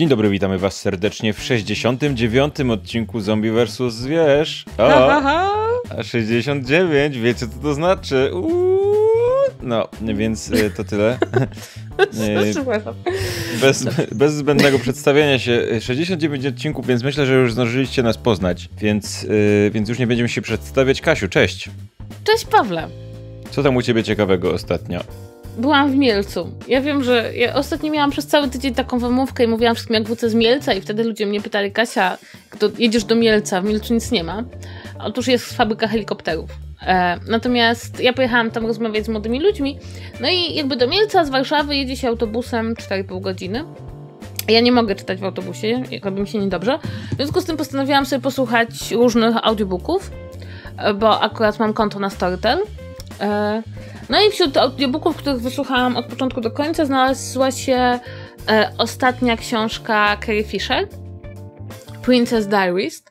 Dzień dobry, witamy was serdecznie w 69. odcinku Zombie vs. Zwierz. O, a 69, wiecie co to znaczy? Uuu. No, więc e, to tyle. E, bez, bez zbędnego przedstawiania się. 69 e, odcinków, więc myślę, że już zdążyliście nas poznać, więc, więc już nie będziemy się przedstawiać. Kasiu, cześć! Cześć Pawle! Co tam u ciebie ciekawego ostatnio? byłam w Mielcu. Ja wiem, że ja ostatnio miałam przez cały tydzień taką wymówkę i mówiłam wszystkim, jak wrócę z Mielca i wtedy ludzie mnie pytali, Kasia, do, jedziesz do Mielca, w Mielcu nic nie ma. Otóż jest fabryka helikopterów. E, natomiast ja pojechałam tam rozmawiać z młodymi ludźmi, no i jakby do Mielca z Warszawy jedzie się autobusem 4,5 godziny. Ja nie mogę czytać w autobusie, robi mi się niedobrze. W związku z tym postanowiłam sobie posłuchać różnych audiobooków, e, bo akurat mam konto na Storytel E, no i wśród audiobooków, których wysłuchałam od początku do końca, znalazła się e, ostatnia książka Carrie Fisher, Princess Diaries,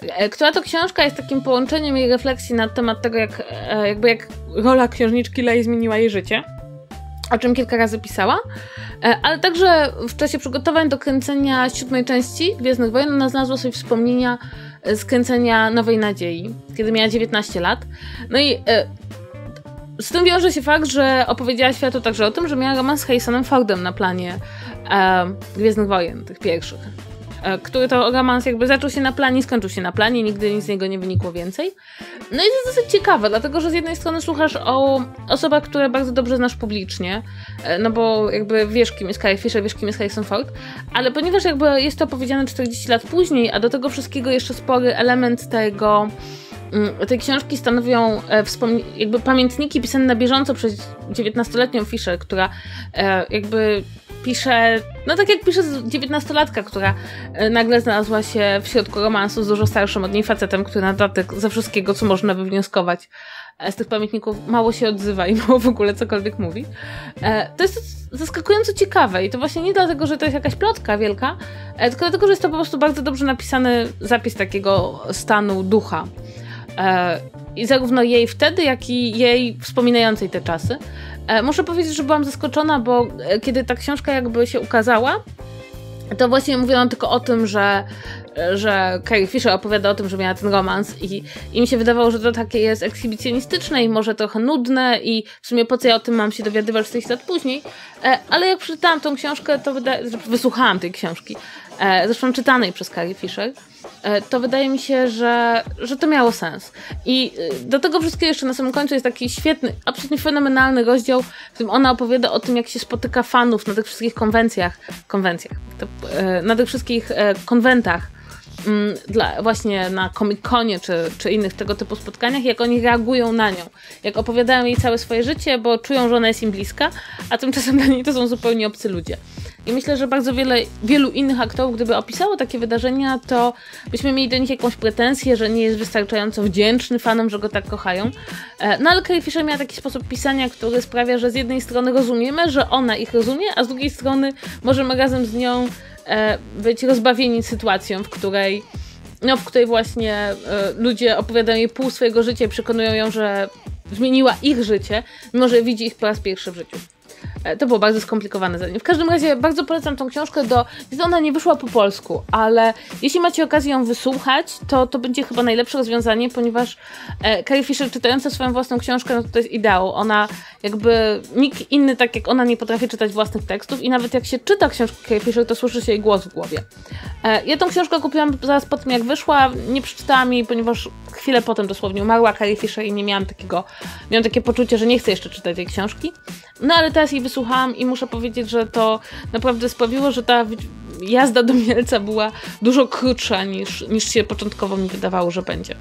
e, która to książka jest takim połączeniem jej refleksji na temat tego, jak, jakby jak rola księżniczki Lei zmieniła jej życie, o czym kilka razy pisała, ale także w czasie przygotowań do kręcenia siódmej części Gwiezdnych Wojen ona znalazła sobie wspomnienia z kręcenia Nowej Nadziei, kiedy miała 19 lat. No i z tym wiąże się fakt, że opowiedziała światu także o tym, że miała romans z Harrisonem Fordem na planie e, Gwiezdnych Wojen, tych pierwszych. E, który to romans jakby zaczął się na planie, skończył się na planie, nigdy nic z niego nie wynikło więcej. No i to jest dosyć ciekawe, dlatego że z jednej strony słuchasz o osobach, które bardzo dobrze znasz publicznie, e, no bo jakby wiesz kim jest Carrie Fisher, wiesz kim jest Harrison Ford, ale ponieważ jakby jest to opowiedziane 40 lat później, a do tego wszystkiego jeszcze spory element tego Mm, te książki stanowią e, jakby pamiętniki pisane na bieżąco przez 19-letnią która e, jakby pisze, no tak jak pisze 19-latka, która e, nagle znalazła się w środku romansu z dużo starszym od niej facetem, który na dodatek ze wszystkiego, co można wywnioskować z tych pamiętników, mało się odzywa i mało w ogóle cokolwiek mówi. To jest zaskakująco ciekawe i to właśnie nie dlatego, że to jest jakaś plotka wielka, tylko dlatego, że jest to po prostu bardzo dobrze napisany zapis takiego stanu ducha. E, I zarówno jej wtedy, jak i jej wspominającej te czasy. E, muszę powiedzieć, że byłam zaskoczona, bo e, kiedy ta książka jakby się ukazała, to właśnie mówiono tylko o tym, że, że Carrie Fisher opowiada o tym, że miała ten romans i, i mi się wydawało, że to takie jest ekshibicjonistyczne i może trochę nudne i w sumie po co ja o tym mam się dowiadywać 40 lat później, ale jak przeczytałam tą książkę, to wyda- wysłuchałam tej książki, E, zresztą czytanej przez Carrie Fisher, e, to wydaje mi się, że, że to miało sens. I e, do tego wszystkiego jeszcze na samym końcu jest taki świetny, absolutnie fenomenalny rozdział, w którym ona opowiada o tym, jak się spotyka fanów na tych wszystkich konwencjach, konwencjach, na tych wszystkich konwentach mm, dla, właśnie na komikonie czy, czy innych tego typu spotkaniach, jak oni reagują na nią, jak opowiadają jej całe swoje życie, bo czują, że ona jest im bliska, a tymczasem dla niej to są zupełnie obcy ludzie. I myślę, że bardzo wiele, wielu innych aktorów, gdyby opisało takie wydarzenia, to byśmy mieli do nich jakąś pretensję, że nie jest wystarczająco wdzięczny fanom, że go tak kochają. E, no ale Carrie Fisher miała taki sposób pisania, który sprawia, że z jednej strony rozumiemy, że ona ich rozumie, a z drugiej strony możemy razem z nią e, być rozbawieni sytuacją, w której no, w której właśnie e, ludzie opowiadają jej pół swojego życia i przekonują ją, że zmieniła ich życie, mimo że widzi ich po raz pierwszy w życiu. E, to było bardzo skomplikowane zdanie. W każdym razie bardzo polecam tą książkę do... Ona nie wyszła po polsku, ale jeśli macie okazję ją wysłuchać, to to będzie chyba najlepsze rozwiązanie, ponieważ e, Carrie Fisher czytająca swoją własną książkę, no to, to jest ideał. Ona jakby... Nikt inny tak jak ona nie potrafi czytać własnych tekstów i nawet jak się czyta książkę Carrie Fisher, to słyszy się jej głos w głowie. E, ja tą książkę kupiłam zaraz po tym jak wyszła, nie przeczytałam jej, ponieważ chwilę potem dosłownie umarła Carrie Fisher i nie miałam takiego... Miałam takie poczucie, że nie chcę jeszcze czytać tej książki. No ale teraz jej wysłuchałam słuchałam i muszę powiedzieć, że to naprawdę sprawiło, że ta jazda do Mielca była dużo krótsza niż, niż się początkowo mi wydawało, że będzie.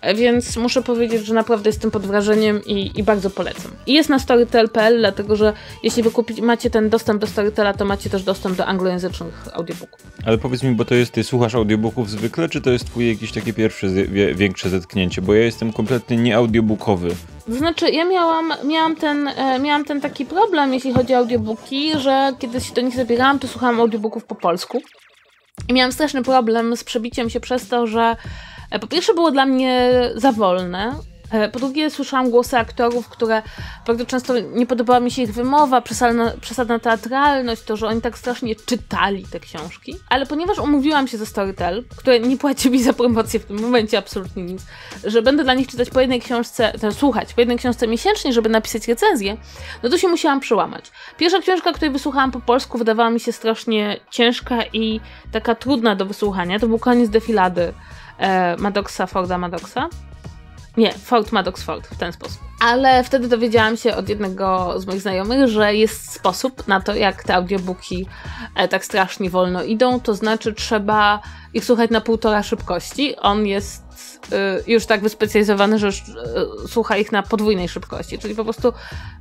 E, więc muszę powiedzieć, że naprawdę jestem pod wrażeniem i, i bardzo polecam. I jest na storytel.pl, dlatego że jeśli wy kupi, macie ten dostęp do storytela, to macie też dostęp do anglojęzycznych audiobooków. Ale powiedz mi, bo to jest, ty słuchasz audiobooków zwykle, czy to jest twoje jakieś takie pierwsze, większe zetknięcie? Bo ja jestem kompletnie nieaudiobookowy. To znaczy, ja miałam, miałam, ten, e, miałam ten taki problem, jeśli chodzi o audiobooki, że kiedy się do nich zabierałam, to słuchałam audiobooków po polsku i miałam straszny problem z przebiciem się przez to, że e, po pierwsze było dla mnie za wolne, E, po drugie, słyszałam głosy aktorów, które bardzo często nie podobała mi się ich wymowa, przesadna, przesadna teatralność, to, że oni tak strasznie czytali te książki. Ale ponieważ umówiłam się ze Storytel, które nie płaci mi za promocję w tym momencie absolutnie nic, że będę dla nich czytać po jednej książce, to znaczy, słuchać po jednej książce miesięcznie, żeby napisać recenzję, no to się musiałam przełamać. Pierwsza książka, której wysłuchałam po polsku, wydawała mi się strasznie ciężka i taka trudna do wysłuchania. To był koniec defilady e, Madoxa, Forda Madoxa. Nie, Fault Maddox Fault w ten sposób. Ale wtedy dowiedziałam się od jednego z moich znajomych, że jest sposób na to, jak te audiobooki e, tak strasznie wolno idą, to znaczy trzeba ich słuchać na półtora szybkości. On jest y, już tak wyspecjalizowany, że e, słucha ich na podwójnej szybkości, czyli po prostu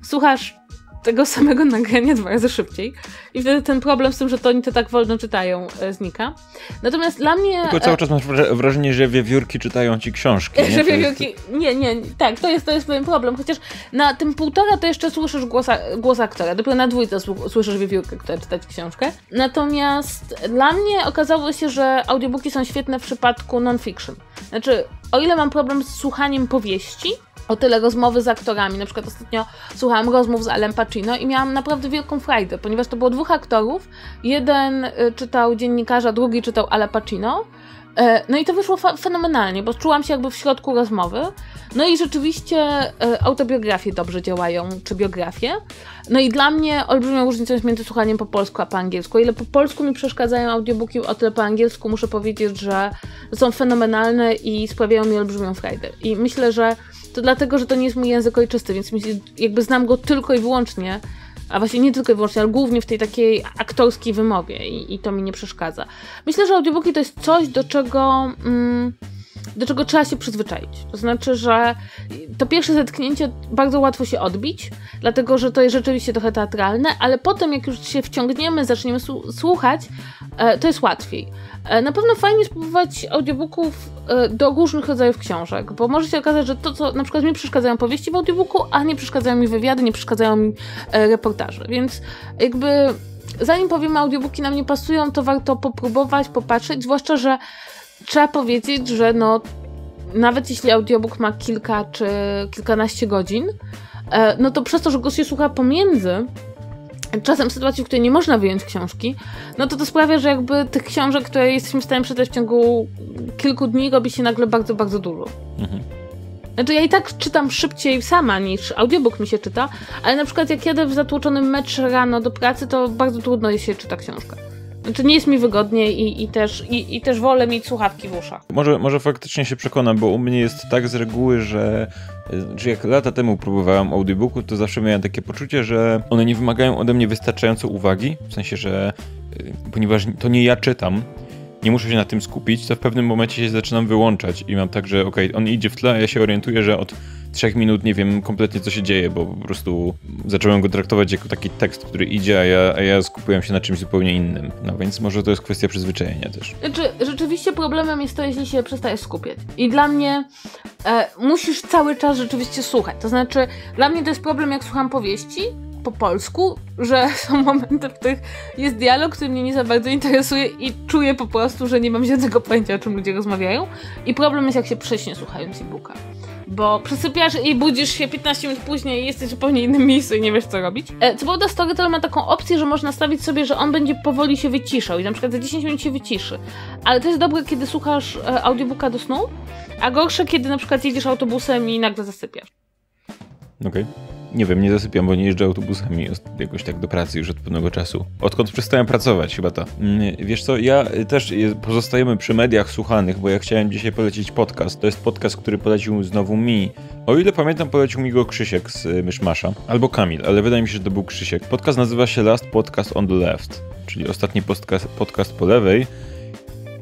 słuchasz tego samego nagrania dwa razy szybciej. I wtedy ten problem z tym, że to oni to tak wolno czytają, e, znika. Natomiast dla mnie. Tylko cały e, czas masz wrażenie, że wiewiórki czytają ci książki. Nie? Że wiewiórki. Jest... Nie, nie, tak, to jest, to jest pewien problem. Chociaż na tym półtora to jeszcze słyszysz głos, głos aktora. Dopiero na dwójce słyszysz wiewiórkę, która czyta ci książkę. Natomiast dla mnie okazało się, że audiobooki są świetne w przypadku non-fiction. Znaczy, o ile mam problem z słuchaniem powieści, o tyle rozmowy z aktorami. Na przykład ostatnio słuchałam rozmów z Alem Pacino i miałam naprawdę wielką frajdę, ponieważ to było dwóch aktorów. Jeden y, czytał dziennikarza, drugi czytał Ale Pacino E, no i to wyszło fenomenalnie, bo czułam się jakby w środku rozmowy. No i rzeczywiście e, autobiografie dobrze działają, czy biografie. No i dla mnie olbrzymią różnicą jest między słuchaniem po polsku a po angielsku. O ile po polsku mi przeszkadzają audiobooki, o tyle po angielsku muszę powiedzieć, że są fenomenalne i sprawiają mi olbrzymią frajdę. I myślę, że to dlatego, że to nie jest mój język ojczysty, więc jakby znam go tylko i wyłącznie a właśnie nie tylko i wyłącznie, ale głównie w tej takiej aktorskiej wymowie i, i to mi nie przeszkadza. Myślę, że audiobooki to jest coś, do czego... Mm, do czego trzeba się przyzwyczaić. To znaczy, że to pierwsze zetknięcie bardzo łatwo się odbić, dlatego że to jest rzeczywiście trochę teatralne, ale potem, jak już się wciągniemy, zaczniemy słuchać, e, to jest łatwiej. E, na pewno fajnie spróbować audiobooków e, do różnych rodzajów książek, bo może się okazać, że to, co na przykład mi przeszkadzają powieści w audiobooku, a nie przeszkadzają mi wywiady, nie przeszkadzają mi reportaże. Więc jakby zanim powiemy audiobooki nam nie pasują, to warto popróbować, popatrzeć, zwłaszcza, że trzeba powiedzieć, że no, nawet jeśli audiobook ma kilka czy kilkanaście godzin, e, no to przez to, że go się słucha pomiędzy, czasem w sytuacji, w której nie można wyjąć książki, no to to sprawia, że jakby tych książek, które jesteśmy w stanie przeczytać w ciągu kilku dni, robi się nagle bardzo, bardzo dużo. Znaczy ja i tak czytam szybciej sama niż audiobook mi się czyta, ale na przykład jak jadę w zatłoczonym metrze rano do pracy, to bardzo trudno się czyta książkę. Znaczy nie jest mi wygodnie i, i, też, i, i też wolę mieć słuchawki w uszach. Może, może faktycznie się przekonam, bo u mnie jest tak z reguły, że czy e, jak lata temu próbowałem audiobooku, to zawsze miałem takie poczucie, że one nie wymagają ode mnie wystarczająco uwagi, w sensie, że e, ponieważ to nie ja czytam, nie muszę się na tym skupić, to w pewnym momencie się zaczynam wyłączać i mam tak, że okej, okay, on idzie w tle, a ja się orientuję, że od trzech minut nie wiem kompletnie co się dzieje, bo po prostu zacząłem go traktować jako taki tekst, który idzie, a ja, a ja skupiłem się na czymś zupełnie innym. No więc może to jest kwestia przyzwyczajenia też. Znaczy, rzeczywiście problemem jest to, jeśli się przestajesz skupiać. I dla mnie e, musisz cały czas rzeczywiście słuchać. To znaczy, dla mnie to jest problem, jak słucham powieści, po polsku, że są momenty, w których jest dialog, który mnie nie za bardzo interesuje i czuję po prostu, że nie mam żadnego pojęcia, o czym ludzie rozmawiają. I problem jest, jak się prześnie słuchając e-booka bo przesypiasz i budzisz się 15 minut później i jesteś zupełnie innym miejscu i nie wiesz co robić. E, co prawda Storytel ma taką opcję, że można stawić sobie, że on będzie powoli się wyciszał i na przykład za 10 minut się wyciszy. Ale to jest dobre, kiedy słuchasz e, audiobooka do snu, a gorsze, kiedy na przykład jedziesz autobusem i nagle zasypiasz. Okej. Okay. Nie wiem, nie zasypiam, bo nie jeżdżę autobusami jakoś tak do pracy już od pewnego czasu. Odkąd przestałem pracować, chyba to. Mm, wiesz co, ja y, też pozostajemy przy mediach słuchanych, bo ja chciałem dzisiaj polecić podcast. To jest podcast, który polecił znowu mi. O ile pamiętam, polecił mi go Krzysiek z y, Myszmasza, albo Kamil, ale wydaje mi się, że to był Krzysiek. Podcast nazywa się Last Podcast on the Left, czyli ostatni podcast, podcast po lewej.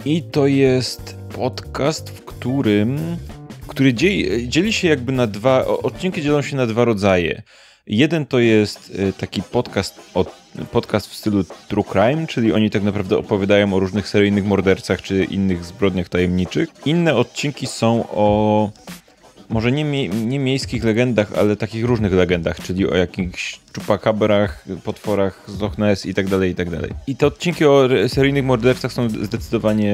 I to jest podcast, w którym który dzieli, dzieli się jakby na dwa, odcinki dzielą się na dwa rodzaje. Jeden to jest y, taki podcast, podcast w stylu true crime, czyli oni tak naprawdę opowiadają o różnych seryjnych mordercach czy innych zbrodniach tajemniczych. Inne odcinki są o może nie, nie miejskich legendach, ale takich różnych legendach, czyli o jakichś czupakabrach, potworach z Loch Ness i tak dalej, i tak dalej. I te odcinki o seryjnych mordercach są zdecydowanie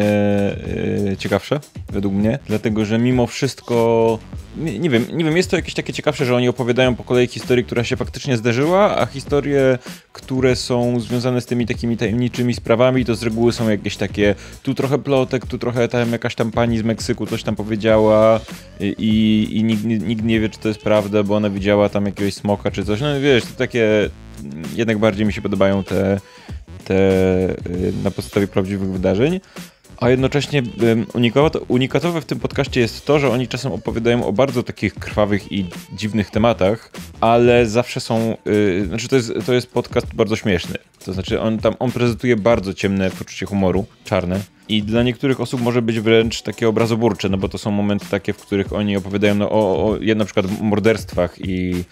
yy, ciekawsze, według mnie, dlatego, że mimo wszystko, nie, nie, wiem, nie wiem, jest to jakieś takie ciekawsze, że oni opowiadają po kolei historii, która się faktycznie zdarzyła, a historie, które są związane z tymi takimi tajemniczymi sprawami, to z reguły są jakieś takie, tu trochę plotek, tu trochę tam jakaś tam pani z Meksyku coś tam powiedziała i, i nikt, nikt nie wie, czy to jest prawda, bo ona widziała tam jakiegoś smoka czy coś, no wiesz, to tak takie, jednak bardziej mi się podobają te, te y, na podstawie prawdziwych wydarzeń. A jednocześnie unikatowe w tym podcaście jest to, że oni czasem opowiadają o bardzo takich krwawych i dziwnych tematach, ale zawsze są. Yy, znaczy, to jest, to jest podcast bardzo śmieszny. To znaczy, on tam on prezentuje bardzo ciemne poczucie humoru, czarne. I dla niektórych osób może być wręcz takie obrazoburcze, no bo to są momenty takie, w których oni opowiadają no, o, o, na przykład morderstwach i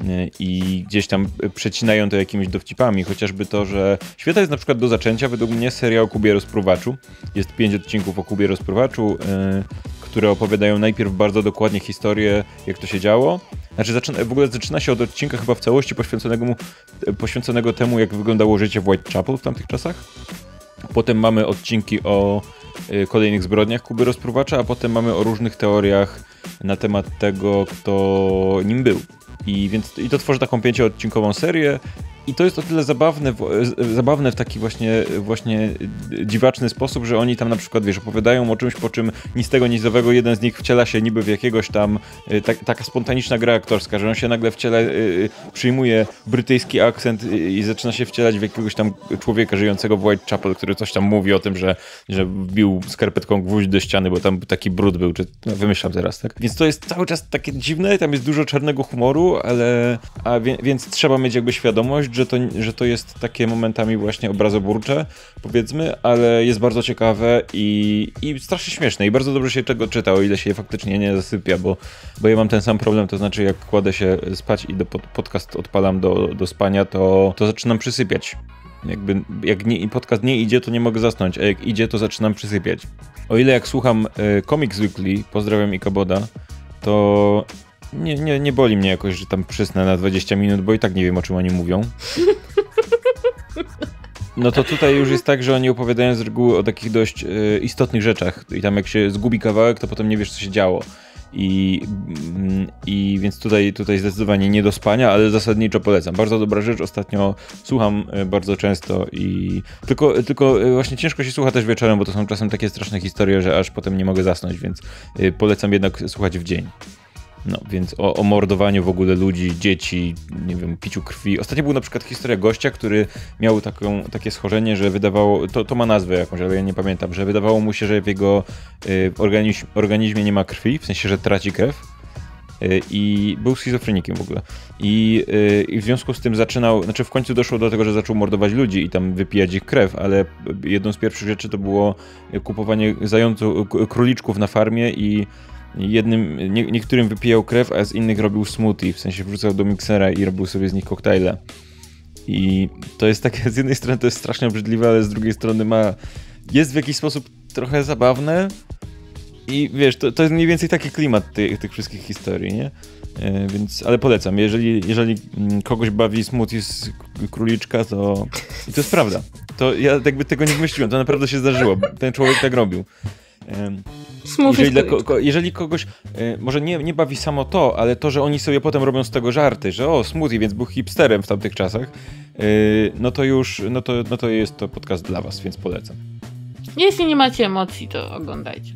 E, i gdzieś tam przecinają to jakimiś dowcipami, chociażby to, że świetna jest na przykład do zaczęcia według mnie seria o Kubie Rozpruwaczu. Jest pięć odcinków o Kubie Rozpruwaczu, e, które opowiadają najpierw bardzo dokładnie historię, jak to się działo. Znaczy zaczyna, w ogóle zaczyna się od odcinka chyba w całości poświęconego, mu, e, poświęconego temu, jak wyglądało życie w Whitechapel w tamtych czasach. Potem mamy odcinki o kolejnych zbrodniach Kuby Rozpruwacza, a potem mamy o różnych teoriach na temat tego, kto nim był. I, więc, I to tworzy taką pięcioodcinkową serię i to jest o tyle zabawne, zabawne w taki właśnie, właśnie dziwaczny sposób, że oni tam na przykład, wiesz, opowiadają o czymś, po czym nic tego, nic owego, jeden z nich wciela się niby w jakiegoś tam, y, tak, taka spontaniczna gra aktorska, że on się nagle wciela, y, y, przyjmuje brytyjski akcent i zaczyna się wcielać w jakiegoś tam człowieka żyjącego w Whitechapel, który coś tam mówi o tym, że, że wbił skarpetką gwóźdź do ściany, bo tam taki brud był, czy no, wymyślam teraz, tak? Więc to jest cały czas takie dziwne, tam jest dużo czarnego humoru, ale, a wie, więc trzeba mieć jakby świadomość, że to, że to jest takie momentami właśnie obrazoburcze, powiedzmy, ale jest bardzo ciekawe i, i strasznie śmieszne i bardzo dobrze się czego czyta, o ile się faktycznie nie zasypia, bo, bo ja mam ten sam problem, to znaczy jak kładę się spać i do pod, podcast odpalam do, do spania, to, to zaczynam przysypiać. Jakby, jak nie, podcast nie idzie, to nie mogę zasnąć, a jak idzie, to zaczynam przysypiać. O ile jak słucham y, Comics Weekly, pozdrawiam Kaboda, to nie, nie, nie boli mnie jakoś, że tam przysnę na 20 minut, bo i tak nie wiem, o czym oni mówią. No to tutaj już jest tak, że oni opowiadają z reguły o takich dość y, istotnych rzeczach i tam jak się zgubi kawałek, to potem nie wiesz, co się działo. I, mm, i więc tutaj, tutaj zdecydowanie nie do spania, ale zasadniczo polecam. Bardzo dobra rzecz, ostatnio słucham e, bardzo często i tylko, tylko e, właśnie ciężko się słucha też wieczorem, bo to są czasem takie straszne historie, że aż potem nie mogę zasnąć, więc polecam jednak słuchać w dzień. No, więc o, o, mordowaniu w ogóle ludzi, dzieci, nie wiem, piciu krwi. Ostatnio był na przykład historia gościa, który miał taką, takie schorzenie, że wydawało, to, to ma nazwę jakąś, ale ja nie pamiętam, że wydawało mu się, że w jego y, organizm, organizmie nie ma krwi, w sensie, że traci krew. Y, I był schizofrenikiem w ogóle. I, y, I w związku z tym zaczynał, znaczy w końcu doszło do tego, że zaczął mordować ludzi i tam wypijać ich krew, ale jedną z pierwszych rzeczy to było kupowanie zającu, króliczków na farmie i jednym, nie, niektórym wypijał krew, a z innych robił smoothie, w sensie wrzucał do miksera i robił sobie z nich koktajle. I to jest takie, z jednej strony to jest strasznie obrzydliwe, ale z drugiej strony ma, jest w jakiś sposób trochę zabawne i wiesz, to, to jest mniej więcej taki klimat tych, tych wszystkich historii, nie? E, więc, ale polecam, jeżeli, jeżeli mm, kogoś bawi smoothie z króliczka, to i to jest prawda. To ja jakby tego nie wymyśliłem, to naprawdę się zdarzyło. Ten człowiek tak robił jeżeli, ko tak. jeżeli kogoś, e, może nie, nie bawi samo to, ale to, że oni sobie potem robią z tego żarty, że o, smoothie, więc był hipsterem w tamtych czasach, e, no to już, no to, no to jest to podcast dla was, więc polecam. Jeśli nie macie emocji, to oglądajcie.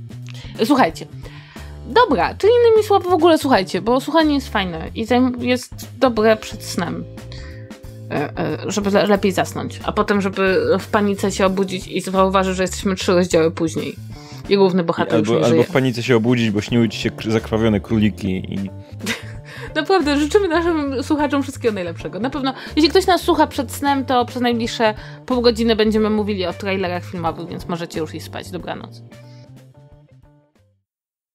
Słuchajcie. Dobra, czyli innymi słowy w ogóle słuchajcie, bo słuchanie jest fajne i jest dobre przed snem. E, e, żeby le lepiej zasnąć, a potem, żeby w panice się obudzić i zauważyć, że jesteśmy trzy rozdziały później. I główny bohater albo, już nie Albo w panice się obudzić, bo śniły ci się zakrwawione króliki i... Naprawdę, życzymy naszym słuchaczom wszystkiego najlepszego. Na pewno, jeśli ktoś nas słucha przed snem, to przez najbliższe pół godziny będziemy mówili o trailerach filmowych, więc możecie już i spać. Dobranoc.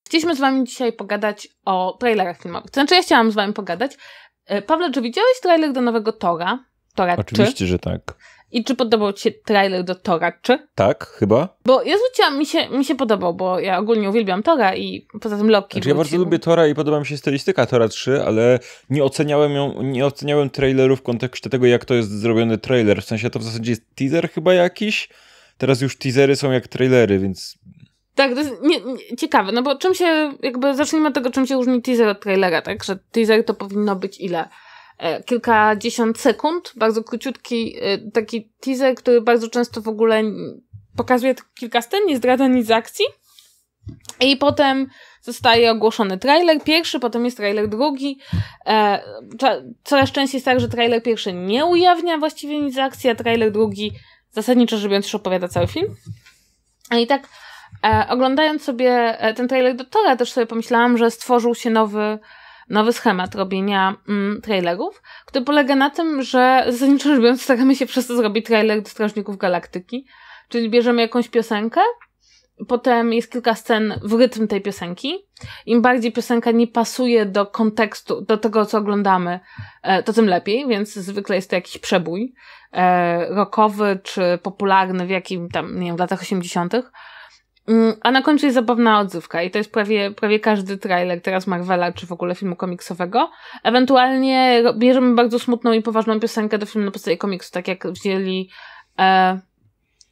Chcieliśmy z wami dzisiaj pogadać o trailerach filmowych. To znaczy, ja chciałam z wami pogadać, E, Pawle, czy widziałeś trailer do nowego Tora? Tora Oczywiście, czy? że tak. I czy podobał Ci się trailer do Tora, czy? Tak, chyba. Bo ja zwróciłam, mi się, mi się podobał, bo ja ogólnie uwielbiam Tora i poza tym Loki. Znaczy, ja bardzo lubię Tora i podoba mi się stylistyka Tora 3, ale nie oceniałem, ją, nie oceniałem traileru w kontekście tego, jak to jest zrobiony trailer. W sensie to w zasadzie jest teaser chyba jakiś. Teraz już teasery są jak trailery, więc tak, to jest nie, nie, ciekawe, no bo czym się, jakby zacznijmy od tego, czym się różni teaser od trailera, tak? Że teaser to powinno być ile? E, kilkadziesiąt sekund, bardzo króciutki e, taki teaser, który bardzo często w ogóle pokazuje kilka scen, nie zdradza nic z akcji. I potem zostaje ogłoszony trailer pierwszy, potem jest trailer drugi. E, coraz częściej jest tak, że trailer pierwszy nie ujawnia właściwie nic z akcji, a trailer drugi zasadniczo rzecz biorąc już opowiada cały film. A no i tak E, oglądając sobie e, ten trailer do Tora, też sobie pomyślałam, że stworzył się nowy, nowy schemat robienia mm, trailerów, który polega na tym, że zasadniczo rzecz biorąc staramy się przez to zrobić trailer do Strażników Galaktyki, czyli bierzemy jakąś piosenkę, potem jest kilka scen w rytm tej piosenki. Im bardziej piosenka nie pasuje do kontekstu, do tego, co oglądamy, e, to tym lepiej, więc zwykle jest to jakiś przebój rockowy czy popularny w jakim tam, nie wiem, w latach osiemdziesiątych Mm, a na końcu jest zabawna odzywka i to jest prawie, prawie każdy trailer teraz Marvela czy w ogóle filmu komiksowego. Ewentualnie bierzemy bardzo smutną i poważną piosenkę do filmu na podstawie komiksu, tak jak wzięli e,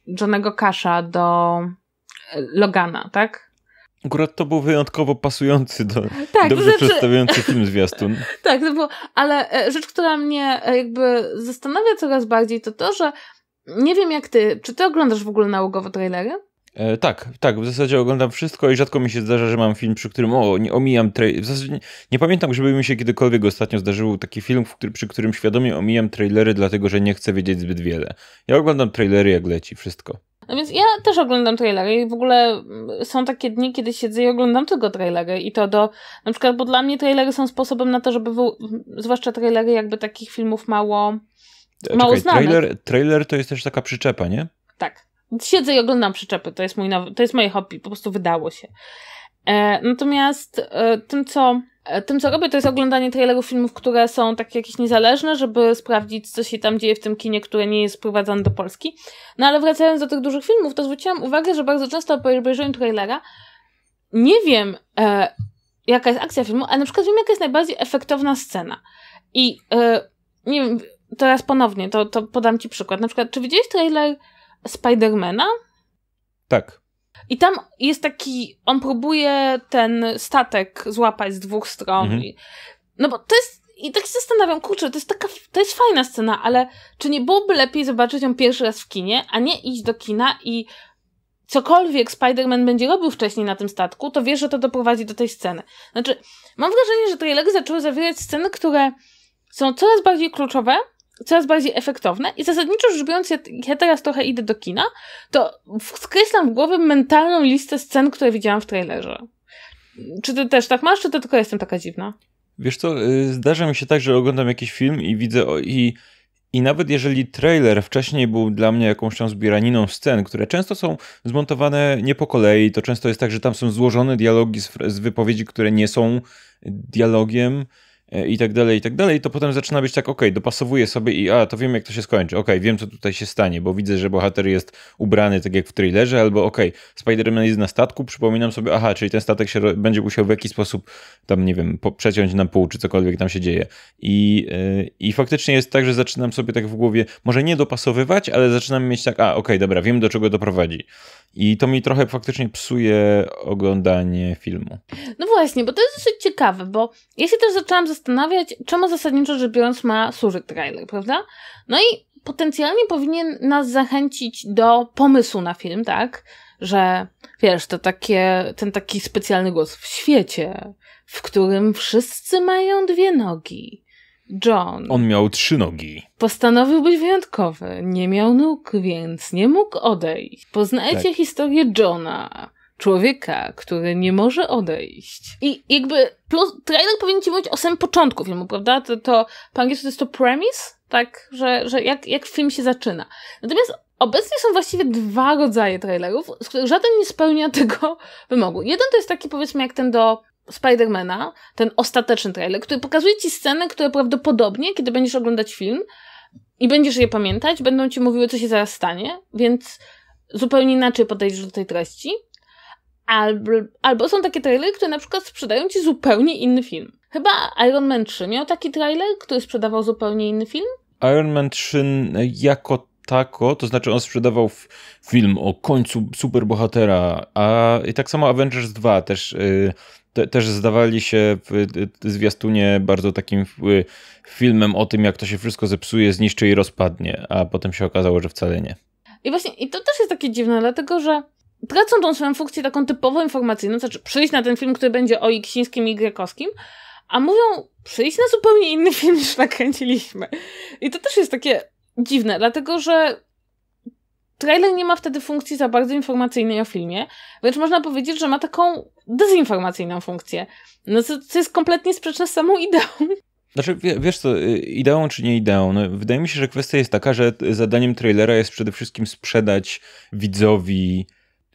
Johnego Kasha do e, Logana, tak? Akurat to był wyjątkowo pasujący do tak, dobrze znaczy... przedstawiający film zwiastun. tak, to było, ale e, rzecz, która mnie e, jakby zastanawia coraz bardziej to to, że nie wiem jak ty, czy ty oglądasz w ogóle nałogowo trailery? E, tak, tak, w zasadzie oglądam wszystko i rzadko mi się zdarza, że mam film, przy którym o, nie, omijam trailer. W zasadzie nie, nie, pamiętam, żeby mi się kiedykolwiek ostatnio zdarzył taki film, który, przy którym świadomie omijam trailery, dlatego że nie chcę wiedzieć zbyt wiele. Ja oglądam trailery jak leci, wszystko. No więc ja też oglądam trailery i w ogóle są takie dni, kiedy siedzę i oglądam tylko trailery i to do, na przykład, bo dla mnie trailery są sposobem na to, żeby, wy... zwłaszcza trailery jakby takich filmów mało, e, mało Czekaj, znanych. Trailer, trailer to jest też taka przyczepa, nie? Tak. Siedzę i oglądam przyczepy, to jest, mój nowy, to jest moje hobby, po prostu wydało się. E, natomiast e, tym, co, e, tym, co robię, to jest oglądanie trailerów filmów, które są takie jakieś niezależne, żeby sprawdzić, co się tam dzieje w tym kinie, które nie jest sprowadzane do Polski. No ale wracając do tych dużych filmów, to zwróciłam uwagę, że bardzo często po obejrzeniu trailera nie wiem, e, jaka jest akcja filmu, ale na przykład wiem, jaka jest najbardziej efektowna scena. I e, nie wiem, teraz ponownie, to, to podam Ci przykład. Na przykład, czy widziałeś trailer Spidermana. Tak. I tam jest taki, on próbuje ten statek złapać z dwóch stron. Mhm. no bo to jest, i tak się zastanawiam, kurczę, to jest taka, to jest fajna scena, ale czy nie byłoby lepiej zobaczyć ją pierwszy raz w kinie, a nie iść do kina i cokolwiek Spider-Man będzie robił wcześniej na tym statku, to wiesz, że to doprowadzi do tej sceny. Znaczy, mam wrażenie, że trailery zaczęły zawierać sceny, które są coraz bardziej kluczowe, coraz bardziej efektowne i zasadniczo rzecz biorąc, ja, ja teraz trochę idę do kina, to skreślam w głowie mentalną listę scen, które widziałam w trailerze. Czy ty też tak masz, czy to tylko jestem taka dziwna? Wiesz co, y, zdarza mi się tak, że oglądam jakiś film i widzę o, i, i nawet jeżeli trailer wcześniej był dla mnie jakąś tam zbieraniną scen, które często są zmontowane nie po kolei, to często jest tak, że tam są złożone dialogi z, z wypowiedzi, które nie są dialogiem, E, i tak dalej, i tak dalej, to potem zaczyna być tak, ok, dopasowuję sobie i a, to wiem jak to się skończy, ok, wiem co tutaj się stanie, bo widzę, że bohater jest ubrany tak jak w trailerze, albo ok, Spider-Man jest na statku, przypominam sobie, aha, czyli ten statek się będzie musiał w jakiś sposób tam, nie wiem, przeciąć na pół, czy cokolwiek tam się dzieje. I, yy, I faktycznie jest tak, że zaczynam sobie tak w głowie, może nie dopasowywać, ale zaczynam mieć tak, a, ok, dobra, wiem do czego doprowadzi. I to mi trochę faktycznie psuje oglądanie filmu. No właśnie, bo to jest dosyć ciekawe, bo ja się też zaczęłam zastanawiać, czemu zasadniczo rzecz biorąc ma służyć trailer, prawda? No i potencjalnie powinien nas zachęcić do pomysłu na film, tak? Że wiesz, to takie, ten taki specjalny głos w świecie, w którym wszyscy mają dwie nogi. John. On miał trzy nogi. Postanowił być wyjątkowy. Nie miał nóg, więc nie mógł odejść. Poznajcie tak. historię Johna człowieka, który nie może odejść. I jakby plus, trailer powinien ci mówić o samym początku filmu, prawda? To, to po angielsku to jest to premise, tak, że, że jak, jak film się zaczyna. Natomiast Obecnie są właściwie dwa rodzaje trailerów, z których żaden nie spełnia tego wymogu. Jeden to jest taki, powiedzmy, jak ten do Spidermana, ten ostateczny trailer, który pokazuje ci sceny, które prawdopodobnie, kiedy będziesz oglądać film i będziesz je pamiętać, będą ci mówiły, co się zaraz stanie, więc zupełnie inaczej podejdziesz do tej treści. Albo, albo są takie trailery, które na przykład sprzedają ci zupełnie inny film. Chyba Iron Man 3 miał taki trailer, który sprzedawał zupełnie inny film? Iron Man 3 jako tako, to znaczy on sprzedawał film o końcu superbohatera, a i tak samo Avengers 2 też, yy, te, też zdawali się w y, zwiastunie bardzo takim y, filmem o tym, jak to się wszystko zepsuje, zniszczy i rozpadnie, a potem się okazało, że wcale nie. I właśnie, i to też jest takie dziwne, dlatego że tracą tą swoją funkcję taką typowo informacyjną, to znaczy przyjść na ten film, który będzie o Iksińskim i Grekowskim, a mówią przyjść na zupełnie inny film niż nakręciliśmy. I to też jest takie dziwne, dlatego że trailer nie ma wtedy funkcji za bardzo informacyjnej o filmie, więc można powiedzieć, że ma taką dezinformacyjną funkcję, no co, jest kompletnie sprzeczne z samą ideą. Znaczy, wiesz co, y, ideą czy nie ideą? No, wydaje mi się, że kwestia jest taka, że zadaniem trailera jest przede wszystkim sprzedać widzowi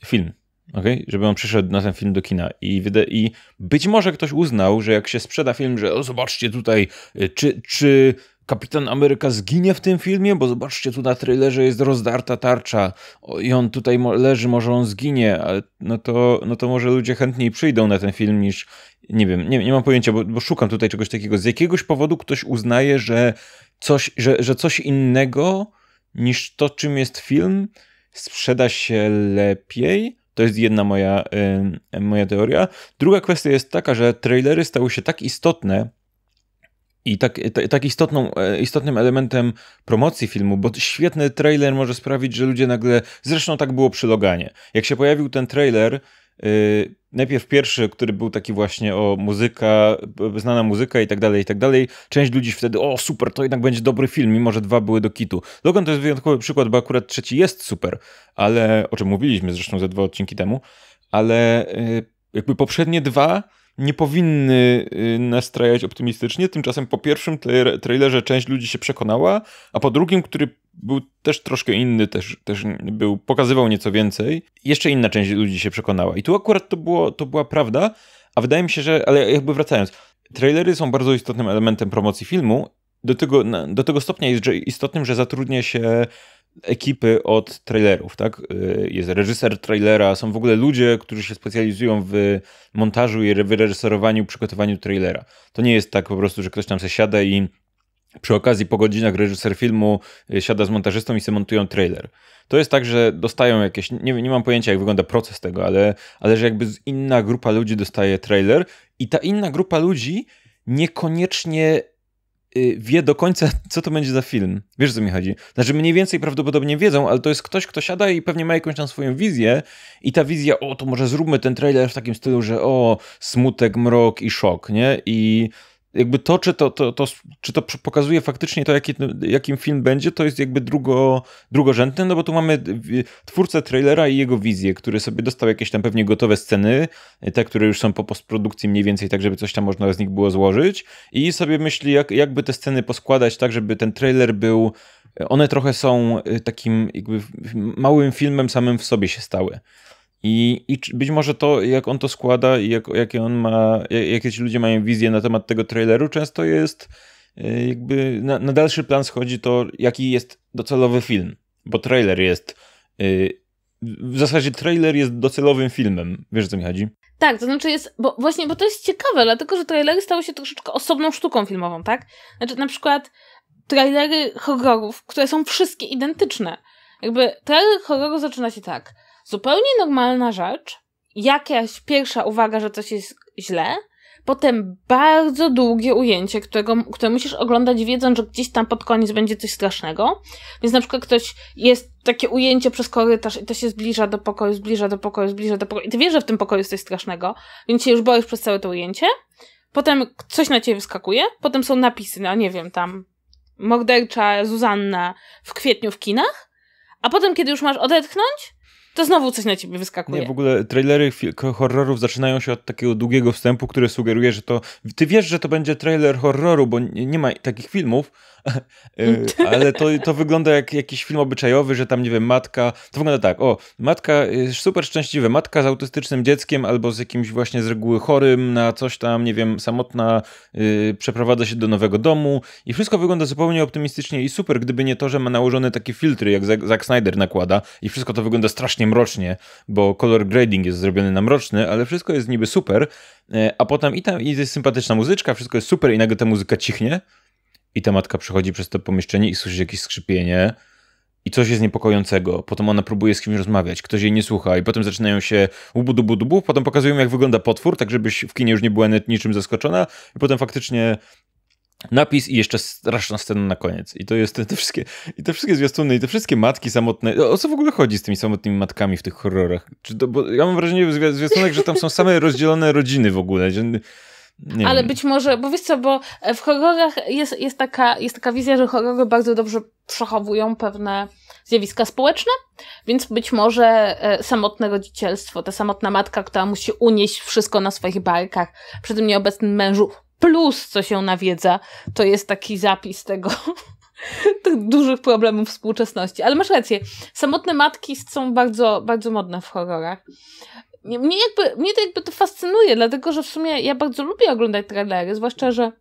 film, okay? żeby on przyszedł na ten film do kina. I, I być może ktoś uznał, że jak się sprzeda film, że o, zobaczcie tutaj, y, czy, czy Kapitan Ameryka zginie w tym filmie, bo zobaczcie, tu na trailerze jest rozdarta tarcza o, i on tutaj leży, może on zginie, ale no to, no to może ludzie chętniej przyjdą na ten film niż, nie wiem, nie, nie mam pojęcia, bo, bo szukam tutaj czegoś takiego. Z jakiegoś powodu ktoś uznaje, że coś, że, że coś innego niż to, czym jest film, sprzeda się lepiej. To jest jedna moja, moja teoria. Druga kwestia jest taka, że trailery stały się tak istotne i tak, e, tak istotną, e, istotnym elementem promocji filmu, bo świetny trailer może sprawić, że ludzie nagle. Zresztą tak było przy Loganie. Jak się pojawił ten trailer, y, najpierw pierwszy, który był taki właśnie o muzyka, e, znana muzyka i tak dalej, i tak dalej. Część ludzi wtedy, o super, to jednak będzie dobry film, mimo że dwa były do kitu. Logan to jest wyjątkowy przykład, bo akurat trzeci jest super, ale, o czym mówiliśmy zresztą ze dwa odcinki temu, ale e, jakby poprzednie dwa nie powinny y, nastrajać optymistycznie. Tymczasem po pierwszym trailerze część ludzi się przekonała, a po drugim, który był też troszkę inny, też, też był, pokazywał nieco więcej, jeszcze inna część ludzi się przekonała. I tu akurat to, było, to była prawda, a wydaje mi się, że, ale jakby wracając, trailery są bardzo istotnym elementem promocji filmu do tego, do tego stopnia jest istotnym, że zatrudnia się ekipy od trailerów, tak? Y, jest reżyser trailera, są w ogóle ludzie, którzy się specjalizują w montażu i wyreżyserowaniu, przygotowaniu trailera. To nie jest tak po prostu, że ktoś tam se siada i przy okazji po godzinach reżyser filmu y, siada z montażystą i se montują trailer. To jest tak, że dostają jakieś, nie, nie mam pojęcia jak wygląda proces tego, ale, ale że jakby inna grupa ludzi dostaje trailer i ta inna grupa ludzi niekoniecznie Y, wie do końca, co to będzie za film. Wiesz, co mi chodzi? Znaczy, mniej więcej prawdopodobnie wiedzą, ale to jest ktoś, kto siada i pewnie ma jakąś tam swoją wizję i ta wizja, o, to może zróbmy ten trailer w takim stylu, że o, smutek, mrok i szok, nie? I jakby to, czy to, to, to, czy to pokazuje faktycznie to, jaki, jakim film będzie, to jest jakby drugo, drugorzędne, no bo tu mamy twórcę trailera i jego wizję, który sobie dostał jakieś tam pewnie gotowe sceny, te, które już są po postprodukcji mniej więcej, tak żeby coś tam można z nich było złożyć i sobie myśli, jak, jakby te sceny poskładać tak, żeby ten trailer był, one trochę są e, takim jakby małym filmem samym w sobie się stały. I, I być może to, jak on to składa i jak, jakie on ma, jakie ci ludzie mają wizję na temat tego traileru, często jest y, jakby na, na dalszy plan schodzi to, jaki jest docelowy film. Bo trailer jest. Y, w zasadzie trailer jest docelowym filmem. Wiesz o co mi chodzi? Tak, to znaczy jest, bo właśnie, bo to jest ciekawe, dlatego że trailery stały się troszeczkę osobną sztuką filmową, tak? Znaczy na przykład trailery horrorów, które są wszystkie identyczne. Jakby trailer horroru zaczyna się tak. Zupełnie normalna rzecz, jakaś pierwsza uwaga, że coś jest źle, potem bardzo długie ujęcie, którego, które musisz oglądać wiedząc, że gdzieś tam pod koniec będzie coś strasznego. Więc na przykład ktoś jest takie ujęcie przez korytarz i to się zbliża do pokoju, zbliża do pokoju, zbliża do pokoju i ty wiesz, że w tym pokoju jest coś strasznego, więc się już boisz przez całe to ujęcie. Potem coś na ciebie wyskakuje, potem są napisy, no nie wiem, tam mordercza Zuzanna w kwietniu w kinach, a potem kiedy już masz odetchnąć, to znowu coś na ciebie wyskakuje. Nie, w ogóle trailery horrorów zaczynają się od takiego długiego wstępu, który sugeruje, że to. Ty wiesz, że to będzie trailer horroru, bo nie ma takich filmów, y, ale to, to wygląda jak jakiś film obyczajowy, że tam, nie wiem, matka. To wygląda tak, o, matka super szczęśliwa, matka z autystycznym dzieckiem albo z jakimś właśnie z reguły chorym na coś tam, nie wiem, samotna, yy, przeprowadza się do nowego domu i wszystko wygląda zupełnie optymistycznie i super, gdyby nie to, że ma nałożone takie filtry, jak Zack Snyder nakłada i wszystko to wygląda strasznie strasznie mrocznie, bo color grading jest zrobiony na mroczny, ale wszystko jest niby super, e, a potem i tam i jest sympatyczna muzyczka, wszystko jest super i nagle ta muzyka cichnie i ta matka przechodzi przez to pomieszczenie i słyszy jakieś skrzypienie i coś jest niepokojącego. Potem ona próbuje z kimś rozmawiać, ktoś jej nie słucha i potem zaczynają się ubu dubu dubu, potem pokazują jak wygląda potwór, tak żebyś w kinie już nie była niczym zaskoczona i potem faktycznie napis i jeszcze straszna scena na koniec. I to jest te, wszystkie, i te wszystkie zwiastuny, i te wszystkie matki samotne. O co w ogóle chodzi z tymi samotnymi matkami w tych horrorach? Czy to, bo ja mam wrażenie w zwiastunek, że tam są same rozdzielone rodziny w ogóle. Nie Ale wiem. być może, bo wiesz co, bo e, w horrorach jest, jest, taka, jest taka wizja, że horrory bardzo dobrze przechowują pewne zjawiska społeczne, więc być może e, samotne rodzicielstwo, ta samotna matka, która musi unieść wszystko na swoich barkach przy tym nieobecnym mężu, plus, co się nawiedza, to jest taki zapis tego tych dużych problemów współczesności. Ale masz rację, samotne matki są bardzo, bardzo modne w horrorach. Mnie, jakby, mnie to jakby to fascynuje, dlatego że w sumie ja bardzo lubię oglądać trailery, zwłaszcza, że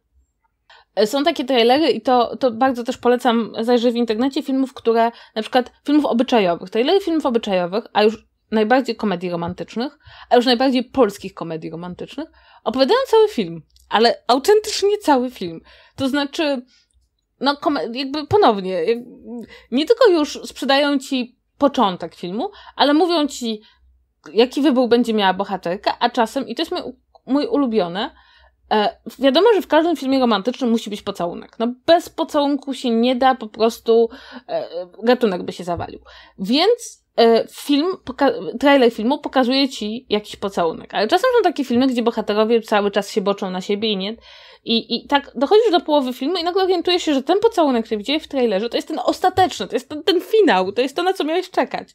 są takie trailery i to, to bardzo też polecam zajrzeć w internecie filmów, które na przykład filmów obyczajowych, trailery filmów obyczajowych, a już najbardziej komedii romantycznych, a już najbardziej polskich komedii romantycznych, Opowiadają cały film, ale autentycznie cały film. To znaczy, no jakby ponownie, nie tylko już sprzedają ci początek filmu, ale mówią ci, jaki wybór będzie miała bohaterka, a czasem, i to jest mój, mój ulubiony, e, wiadomo, że w każdym filmie romantycznym musi być pocałunek. No bez pocałunku się nie da, po prostu e, e gatunek by się zawalił. Więc E, film, trailer filmu pokazuje ci jakiś pocałunek. Ale czasem są takie filmy, gdzie bohaterowie cały czas się boczą na siebie i nie. I, I tak dochodzisz do połowy filmu i nagle orientujesz się, że ten pocałunek, który widziałeś w trailerze, to jest ten ostateczny, to jest ten, ten finał, to jest to, na co miałeś czekać.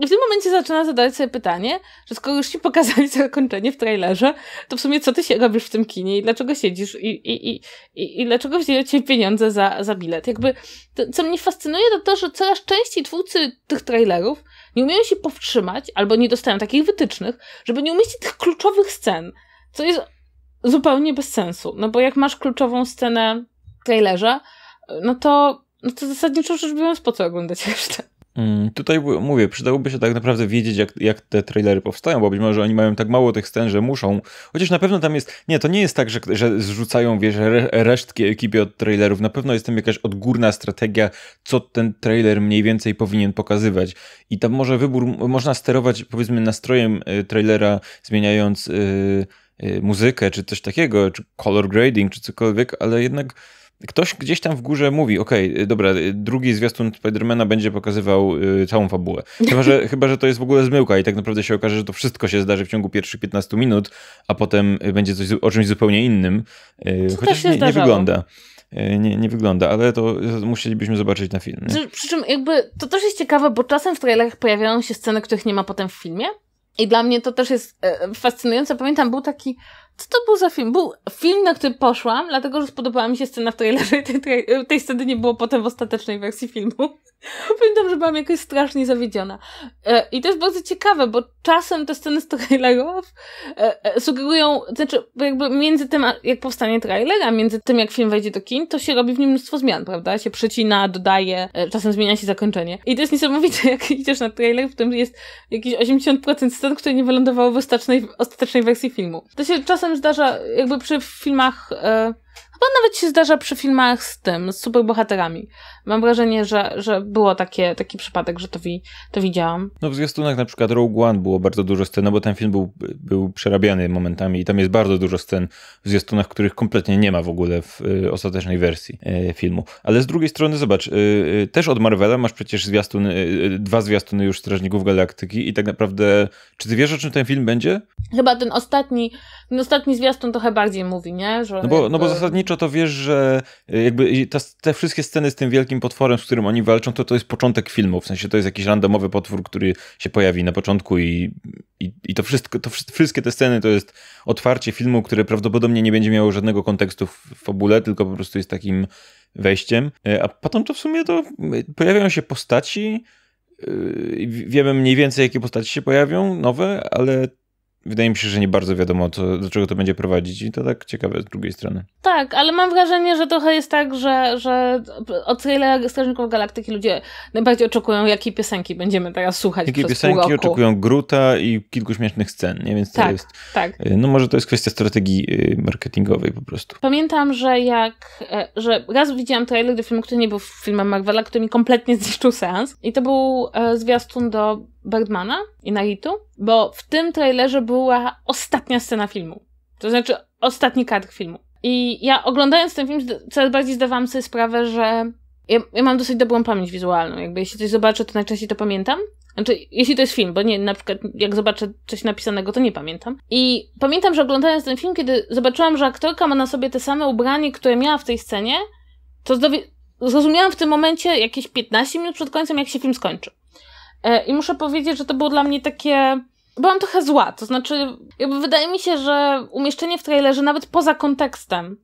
I w tym momencie zaczyna zadawać sobie pytanie, że skoro już ci pokazali zakończenie w trailerze, to w sumie co ty się robisz w tym kinie i dlaczego siedzisz i, i, i, i, i dlaczego wzięli ci pieniądze za, za bilet? Jakby, to, co mnie fascynuje to to, że coraz częściej twórcy tych trailerów nie umieją się powstrzymać, albo nie dostają takich wytycznych, żeby nie umieścić tych kluczowych scen, co jest zupełnie bez sensu. No bo jak masz kluczową scenę w trailerze, no to, no to zasadniczo rzecz biorąc po co oglądać resztę? Mm, tutaj mówię, przydałoby się tak naprawdę wiedzieć, jak, jak te trailery powstają, bo być może oni mają tak mało tych scen, że muszą. Chociaż na pewno tam jest. Nie, to nie jest tak, że, że zrzucają wiesz, re, resztki ekipy od trailerów. Na pewno jest tam jakaś odgórna strategia, co ten trailer mniej więcej powinien pokazywać. I tam może wybór, można sterować powiedzmy nastrojem y, trailera, zmieniając. Yy, muzykę, czy coś takiego, czy color grading, czy cokolwiek, ale jednak ktoś gdzieś tam w górze mówi, okej, okay, dobra, y, drugi zwiastun Spidermana będzie pokazywał y, całą fabułę. Chyba że, chyba, że to jest w ogóle zmyłka i tak naprawdę się okaże, że to wszystko się zdarzy w ciągu pierwszych 15 minut, a potem y, będzie coś o czymś zupełnie innym. Y, też chociaż nie, nie wygląda y, nie, nie wygląda, ale to musielibyśmy zobaczyć na filmie. Przy, przy czym jakby to też jest ciekawe, bo czasem w trailerach pojawiają się sceny, których nie ma potem w filmie. I dla mnie to też jest e, fascynujące. Pamiętam, był taki co to był za film? Był film, na który poszłam, dlatego że spodobała mi się scena w trailerze. Tej, tej, tej sceny nie było potem w ostatecznej wersji filmu. Pamiętam, że byłam jakoś strasznie zawiedziona. E, I to jest bardzo ciekawe, bo czasem te sceny z trailerów e, e, sugerują, znaczy jakby między tym, jak powstanie trailer, a między tym, jak film wejdzie do kin, to się robi w nim mnóstwo zmian, prawda? Się przecina, dodaje, czasem zmienia się zakończenie. I to jest niesamowite, jak idziesz na trailer, w którym jest jakieś 80% scen, które nie wylądowały w ostatecznej, w ostatecznej wersji filmu. To się czasem czasem zdarza, jakby przy filmach. Y bo nawet się zdarza przy filmach z tym, z superbohaterami. Mam wrażenie, że, że było takie, taki przypadek, że to, wi, to widziałam. No w zwiastunach na przykład Rogue One było bardzo dużo scen, no bo ten film był, był przerabiany momentami i tam jest bardzo dużo scen w zwiastunach, których kompletnie nie ma w ogóle w y, ostatecznej wersji y, filmu. Ale z drugiej strony zobacz, y, y też od Marvela masz przecież zwiastun, y, y, dwa zwiastuny już Strażników Galaktyki i tak naprawdę, czy ty wiesz o czym ten film będzie? Chyba ten ostatni, ten ostatni zwiastun trochę bardziej mówi, nie? Że no bo, jakby... no bo zasadniczo kurczę, to wiesz, że e, jakby te wszystkie sceny z tym wielkim potworem, z którym oni walczą, to to jest początek filmu, w sensie to jest jakiś randomowy potwór, który się pojawi na początku i, i, i to wszystko, to wszystkie te sceny to jest otwarcie filmu, które prawdopodobnie nie będzie miało żadnego kontekstu w fabule, tylko po prostu jest takim wejściem. E, a potem to w sumie to e, pojawiają się postaci, wiemy mniej więcej, jakie postaci się pojawią, nowe, ale wydaje mi się, że nie bardzo wiadomo, do czego to będzie prowadzić i to tak ciekawe z drugiej strony. Tak, ale mam wrażenie, że trochę jest tak, że, że od trailera Strażników Galaktyki ludzie najbardziej oczekują, jakie piosenki będziemy teraz słuchać Jakie piosenki oczekują Gruta i kilku śmiesznych scen, nie? Więc to tak, jest... Tak, y, No może to jest kwestia strategii y, marketingowej po prostu. Pamiętam, że jak, e, że raz widziałam trailer do filmu, który nie był filmem Marvela, który mi kompletnie zniszczył seans i to był e, zwiastun do Bergmana i Naritu, bo w tym trailerze była ostatnia scena filmu. To znaczy ostatni kadr filmu. I ja oglądając ten film coraz bardziej zdawałam sobie sprawę, że ja, ja, mam dosyć dobrą pamięć wizualną. Jakby jeśli coś zobaczę, to najczęściej to pamiętam. Znaczy, jeśli to jest film, bo nie, na przykład jak zobaczę coś napisanego, to nie pamiętam. I pamiętam, że oglądając ten film, kiedy zobaczyłam, że aktorka ma na sobie te same ubranie, które miała w tej scenie, to zrozumiałam w tym momencie jakieś 15 minut przed końcem, jak się film skończy. E, I muszę powiedzieć, że to było dla mnie takie. Byłam trochę zła, to znaczy, wydaje mi się, że umieszczenie w trailerze, nawet poza kontekstem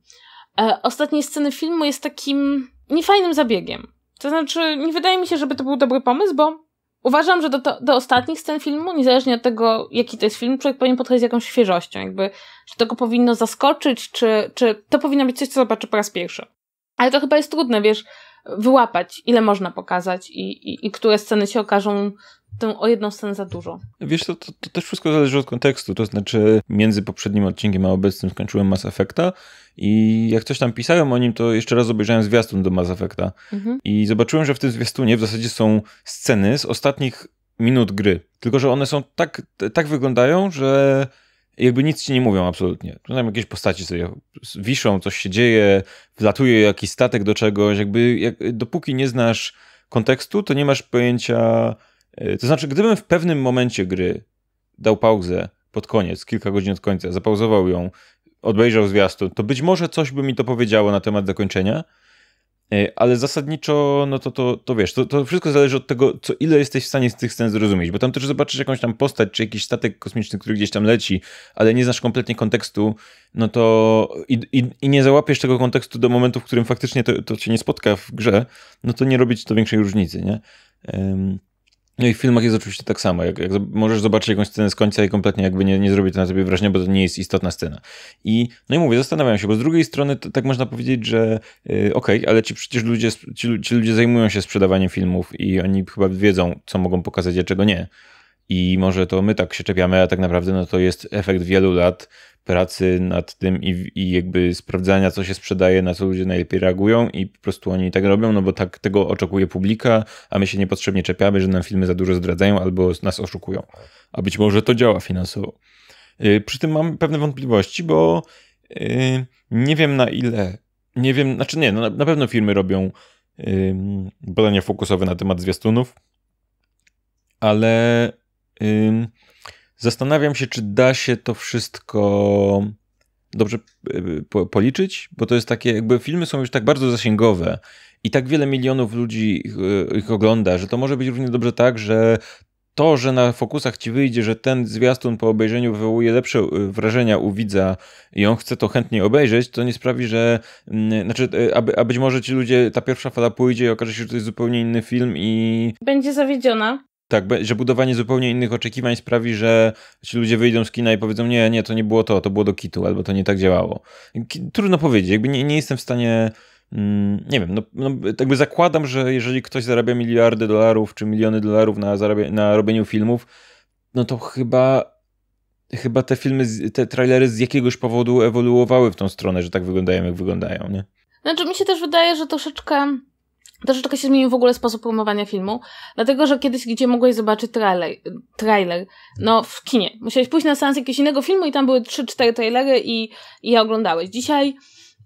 e, ostatniej sceny filmu, jest takim niefajnym zabiegiem. To znaczy, nie wydaje mi się, żeby to był dobry pomysł, bo uważam, że do, to, do ostatnich scen filmu, niezależnie od tego, jaki to jest film, człowiek powinien podchodzić z jakąś świeżością, jakby, że tego powinno zaskoczyć, czy, czy to powinno być coś, co zobaczy po raz pierwszy. Ale to chyba jest trudne, wiesz, wyłapać, ile można pokazać i, i, i które sceny się okażą o jedną scenę za dużo. Wiesz, to, to, to, też wszystko zależy od kontekstu, to znaczy między poprzednim odcinkiem a obecnym skończyłem Mass Effecta i jak coś tam pisałem o nim, to jeszcze raz obejrzałem zwiastun do Mass Effecta mhm. i zobaczyłem, że w tym zwiastunie w zasadzie są sceny z ostatnich minut gry, tylko że one są tak, tak wyglądają, że jakby nic ci nie mówią absolutnie. Tam jakieś postaci sobie wiszą, coś się dzieje, wlatuje jakiś statek do czegoś, jakby jak, dopóki nie znasz kontekstu, to nie masz pojęcia... E, to znaczy, gdybym w pewnym momencie gry dał pauzę pod koniec, kilka godzin od końca, zapauzował ją, obejrzał zwiastun, to być może coś by mi to powiedziało na temat zakończenia, ale zasadniczo, no to, to, to wiesz, to, to wszystko zależy od tego, co ile jesteś w stanie z tych scen zrozumieć, bo tam też zobaczysz jakąś tam postać, czy jakiś statek kosmiczny, który gdzieś tam leci, ale nie znasz kompletnie kontekstu, no to i, i, i nie załapiesz tego kontekstu do momentu, w którym faktycznie to, to cię nie spotka w grze, no to nie robić to większej różnicy, nie? Um, no i w filmach jest oczywiście tak samo. Jak, jak możesz zobaczyć jakąś scenę z końca i kompletnie jakby nie, nie to na sobie wrażenia, bo to nie jest istotna scena. I no i mówię, zastanawiam się, bo z drugiej strony to, tak można powiedzieć, że yy, okej, okay, ale ci przecież ludzie, ci, ci ludzie zajmują się sprzedawaniem filmów i oni chyba wiedzą, co mogą pokazać, a czego nie. I może to my tak się czepiamy, a tak naprawdę no to jest efekt wielu lat pracy nad tym i, i jakby sprawdzania, co się sprzedaje, na co ludzie najlepiej reagują i po prostu oni tak robią, no bo tak tego oczekuje publika, a my się niepotrzebnie czepiamy, że nam filmy za dużo zdradzają albo nas oszukują. A być może to działa finansowo. Y, przy tym mam pewne wątpliwości, bo y, nie wiem na ile, nie wiem, znaczy nie, no na pewno firmy robią y, badania fokusowe na temat zwiastunów, ale Zastanawiam się, czy da się to wszystko dobrze y, policzyć, bo to jest takie, jakby filmy są już tak bardzo zasięgowe i tak wiele milionów ludzi ich, y, ich ogląda, że to może być równie dobrze tak, że to, że na fokusach ci wyjdzie, że ten zwiastun po obejrzeniu wywołuje lepsze y, wrażenia u widza i on chce to chętnie obejrzeć, to nie sprawi, że. Mm, znaczy, a, być może ci ludzie, ta pierwsza fala pójdzie i okaże się, że to jest zupełnie inny film i. Będzie zawiedziona. Tak, że budowanie zupełnie innych oczekiwań sprawi, że ci ludzie wyjdą z kina i powiedzą, nie, nie, to nie było to, to było do kitu, albo to nie tak działało. Trudno powiedzieć, jakby nie, nie jestem w stanie... Mm, nie wiem, no, no, tak jakby zakładam, że jeżeli ktoś zarabia miliardy dolarów czy miliony dolarów na, zarabia, na robieniu filmów, no to chyba chyba te filmy, te trailery z jakiegoś powodu ewoluowały w tą stronę, że tak wyglądają, jak wyglądają, nie? Znaczy mi się też wydaje, że troszeczkę Troszeczkę się zmienił w ogóle sposób promowania filmu, dlatego że kiedyś gdzie mogłeś zobaczyć trailer, trailer no w kinie. Musiałeś pójść na seans jakiegoś innego filmu i tam były 3-4 trailery i, i je oglądałeś. Dzisiaj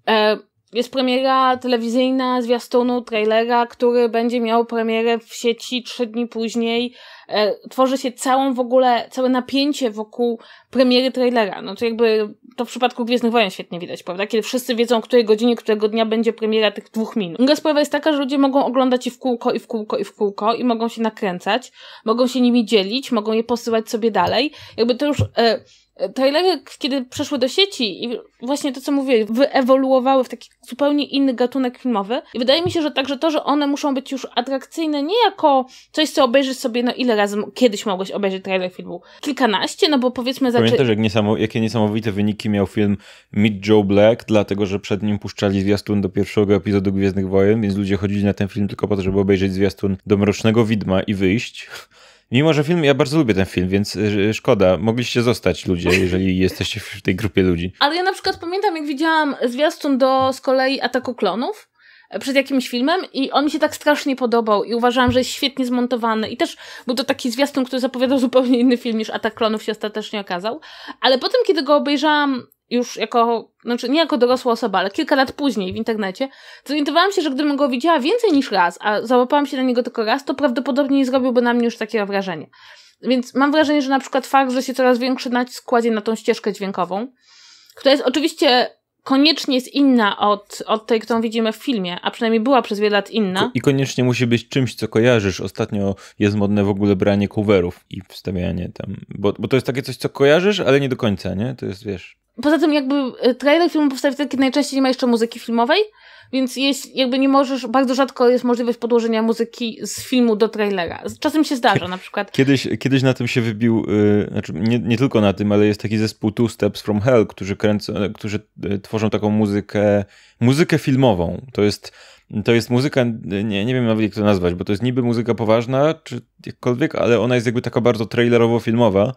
e, jest premiera telewizyjna zwiastunu trailera, który będzie miał premierę w sieci trzy dni później. E, tworzy się całą w ogóle, całe napięcie wokół premiery trailera. No to jakby to w przypadku Gwiezdnych Wojen świetnie widać, prawda? Kiedy wszyscy wiedzą, o której godzinie, którego dnia będzie premiera tych dwóch minut. Druga sprawa jest taka, że ludzie mogą oglądać i w kółko, i w kółko, i w kółko i mogą się nakręcać, mogą się nimi dzielić, mogą je posyłać sobie dalej. Jakby to już... E, Trailery, kiedy przeszły do sieci i właśnie to, co mówię, wyewoluowały w taki zupełnie inny gatunek filmowy. I wydaje mi się, że także to, że one muszą być już atrakcyjne nie jako coś, co obejrzysz sobie, no ile razy kiedyś mogłeś obejrzeć trailer filmu? Kilkanaście, no bo powiedzmy... Zaczy... Pamiętasz, jak niesamow jakie niesamowite wyniki miał film Meet Joe Black, dlatego, że przed nim puszczali zwiastun do pierwszego epizodu Gwiezdnych Wojen, więc ludzie chodzili na ten film tylko po to, żeby obejrzeć zwiastun do Mrocznego Widma i wyjść. Mimo, że film, ja bardzo lubię ten film, więc y, y, szkoda, mogliście zostać ludzie, jeżeli jesteście w tej grupie ludzi. Ale ja na przykład pamiętam, jak widziałam zwiastun do z kolei Ataku Klonów, e, przed jakimś filmem i on mi się tak strasznie podobał i uważałam, że jest świetnie zmontowany i też był to taki zwiastun, który zapowiadał zupełnie inny film niż Atak Klonów się ostatecznie okazał, ale potem, kiedy go obejrzałam już jako, znaczy nie jako dorosła osoba, ale kilka lat później w internecie, zorientowałam się, że gdybym go widziała więcej niż raz, a załapałam się na niego tylko raz, to prawdopodobnie nie zrobiłby na mnie już takiego wrażenia. Więc mam wrażenie, że na przykład fakt, że się coraz większy nacisk kładzie na tą ścieżkę dźwiękową, która jest oczywiście koniecznie jest inna od, od tej, którą widzimy w filmie, a przynajmniej była przez wiele lat inna. I koniecznie musi być czymś, co kojarzysz. Ostatnio jest modne w ogóle branie coverów i wstawianie tam, bo, bo to jest takie coś, co kojarzysz, ale nie do końca, nie? To jest, wiesz poza tym jakby y, trailer filmu powstaje wtedy, kiedy najczęściej nie ma jeszcze muzyki filmowej, więc jest, jakby nie możesz, bardzo rzadko jest możliwość podłożenia muzyki z filmu do trailera. Czasem się zdarza na przykład. Kiedyś, kiedyś na tym się wybił, yy, znaczy nie, nie tylko na tym, ale jest taki zespół Two Steps From Hell, którzy, kręcą, którzy y, tworzą taką muzykę, muzykę filmową. To jest to jest muzyka, nie, nie wiem nawet jak to nazwać, bo to jest niby muzyka poważna, czy jakkolwiek, ale ona jest jakby taka bardzo trailerowo-filmowa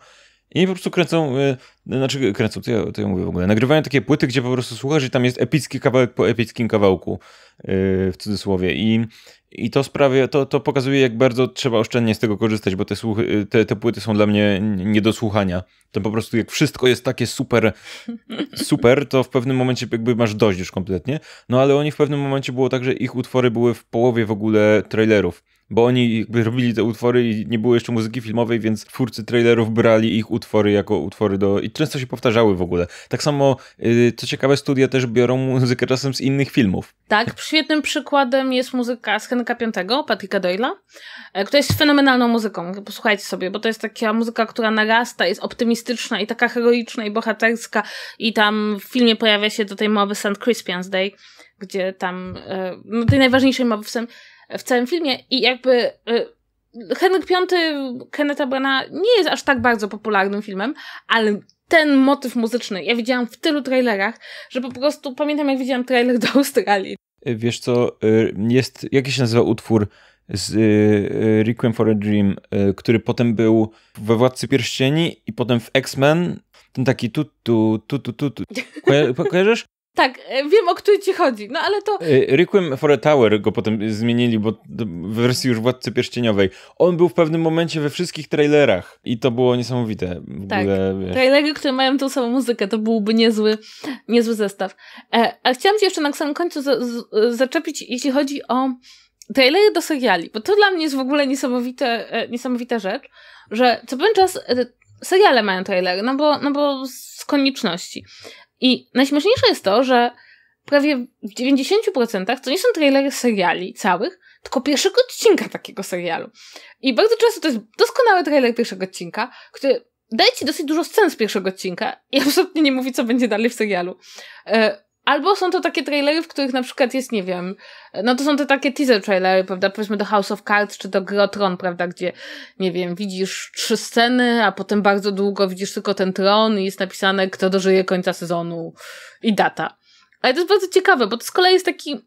i po prostu kręcą, e, znaczy kręcą, to ja, to ja mówię w ogóle, nagrywają takie płyty, gdzie po prostu słuchasz i tam jest epicki kawałek po epickim kawałku, e, w cudzysłowie. I, i to sprawia, to, to pokazuje jak bardzo trzeba oszczędnie z tego korzystać, bo te, słuchy, te, te płyty są dla mnie nie do słuchania. To po prostu jak wszystko jest takie super, super, to w pewnym momencie jakby masz dość już kompletnie. No ale oni w pewnym momencie było tak, że ich utwory były w połowie w ogóle trailerów bo oni jakby robili te utwory i nie było jeszcze muzyki filmowej, więc twórcy trailerów brali ich utwory jako utwory do... i często się powtarzały w ogóle. Tak samo, y, co ciekawe, studia też biorą muzykę czasem z innych filmów. Tak, świetnym przykładem jest muzyka z Henryka V, Patricka Doyle'a, e, która jest fenomenalną muzyką, posłuchajcie sobie, bo to jest taka muzyka, która narasta, jest optymistyczna i taka heroiczna i bohaterska i tam w filmie pojawia się do tej mowy St. Crispian's Day, gdzie tam, e, no tej najważniejszej mowy w samym w całym filmie i jakby y, Henryk V Kenneta Brana nie jest aż tak bardzo popularnym filmem, ale ten motyw muzyczny ja widziałam w tylu trailerach, że po prostu pamiętam jak widziałam trailer do Australii. Wiesz co, y, jest, jaki się nazywa utwór z y, Requiem for a Dream, który potem był we Władcy Pierścieni i potem w X-Men, ten taki tu tu tu tu tu, tu. kojarzysz? Tak, e, wiem o który ci chodzi, no ale to... E, Requiem for a Tower go potem zmienili, bo w wersji już Władcy Pierścieniowej. On był w pewnym momencie we wszystkich trailerach i to było niesamowite. W tak, ogóle, wiesz... trailery, które mają tą samą muzykę, to byłby niezły, niezły zestaw. E, a chciałam cię jeszcze na samym końcu zaczepić, jeśli chodzi o trailery do seriali, bo to dla mnie jest w ogóle niesamowite, niesamowita rzecz, że co pewien czas seriale mają trailery, no bo, no bo z konieczności. I najśmieszniejsze jest to, że prawie w 90% to nie są trailery seriali całych, tylko pierwszego odcinka takiego serialu. I bardzo często to jest doskonały trailer pierwszego odcinka, który daje ci dosyć dużo scen z pierwszego odcinka i absolutnie nie mówi, co będzie dalej w serialu. E, Albo są to takie trailery, w których na przykład jest, nie wiem, no to są te takie teaser trailery, prawda, powiedzmy do House of Cards czy do Grotron, prawda, gdzie, nie wiem, widzisz trzy sceny, a potem bardzo długo widzisz tylko ten tron i jest napisane, kto dożyje końca sezonu i data. Ale to jest bardzo ciekawe, bo to z kolei jest taki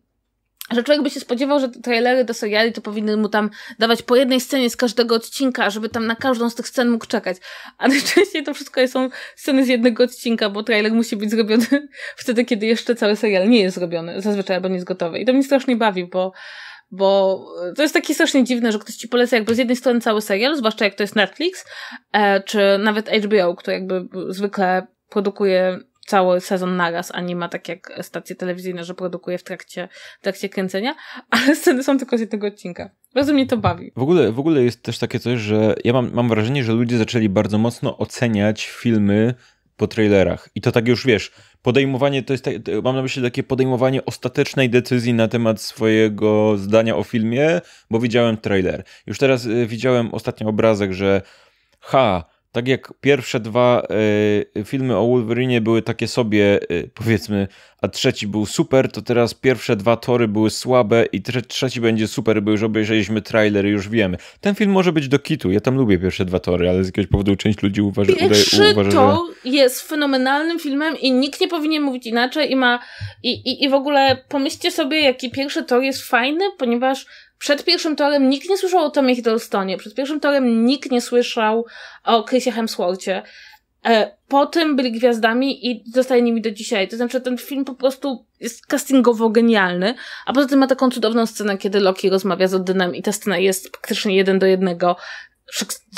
że człowiek by się spodziewał, że te trailery do seriali to powinny mu tam dawać po jednej scenie z każdego odcinka, żeby tam na każdą z tych scen mógł czekać. A najczęściej to wszystko są sceny z jednego odcinka, bo trailer musi być zrobiony wtedy, kiedy jeszcze cały serial nie jest zrobiony, zazwyczaj albo nie jest gotowy. I to mnie strasznie bawi, bo bo to jest takie strasznie dziwne, że ktoś ci poleca jakby z jednej strony cały serial, zwłaszcza jak to jest Netflix, e, czy nawet HBO, który jakby zwykle produkuje cały sezon naraz, a nie ma tak jak stacje telewizyjne, że produkuje w trakcie, w trakcie kręcenia, ale sceny są tylko z jednego odcinka. Bardzo mnie to bawi. W ogóle, w ogóle jest też takie coś, że ja mam, mam wrażenie, że ludzie zaczęli bardzo mocno oceniać filmy po trailerach. I to tak już wiesz, podejmowanie to jest, tak, mam na myśli takie podejmowanie ostatecznej decyzji na temat swojego zdania o filmie, bo widziałem trailer. Już teraz y, widziałem ostatni obrazek, że ha, tak jak pierwsze dwa y, filmy o Wolverine były takie sobie, y, powiedzmy, a trzeci był super, to teraz pierwsze dwa tory były słabe i tre trzeci będzie super, bo już obejrzeliśmy trailer i już wiemy. Ten film może być do kitu, ja tam lubię pierwsze dwa tory, ale z jakiegoś powodu część ludzi uważa, Pierwszy uważa że... to jest fenomenalnym filmem i nikt nie powinien mówić inaczej i ma... I, i, i w ogóle pomyślcie sobie, jaki pierwszy tor jest fajny, ponieważ przed pierwszym torem nikt nie słyszał o Tomie Hiddlestonie, przed pierwszym torem nikt nie słyszał o Chrisie Hemsworthie. E, tym byli gwiazdami i zostaje nimi do dzisiaj. To znaczy, ten film po prostu jest castingowo genialny, a poza tym ma taką cudowną scenę, kiedy Loki rozmawia z Odynem i ta scena jest praktycznie jeden do jednego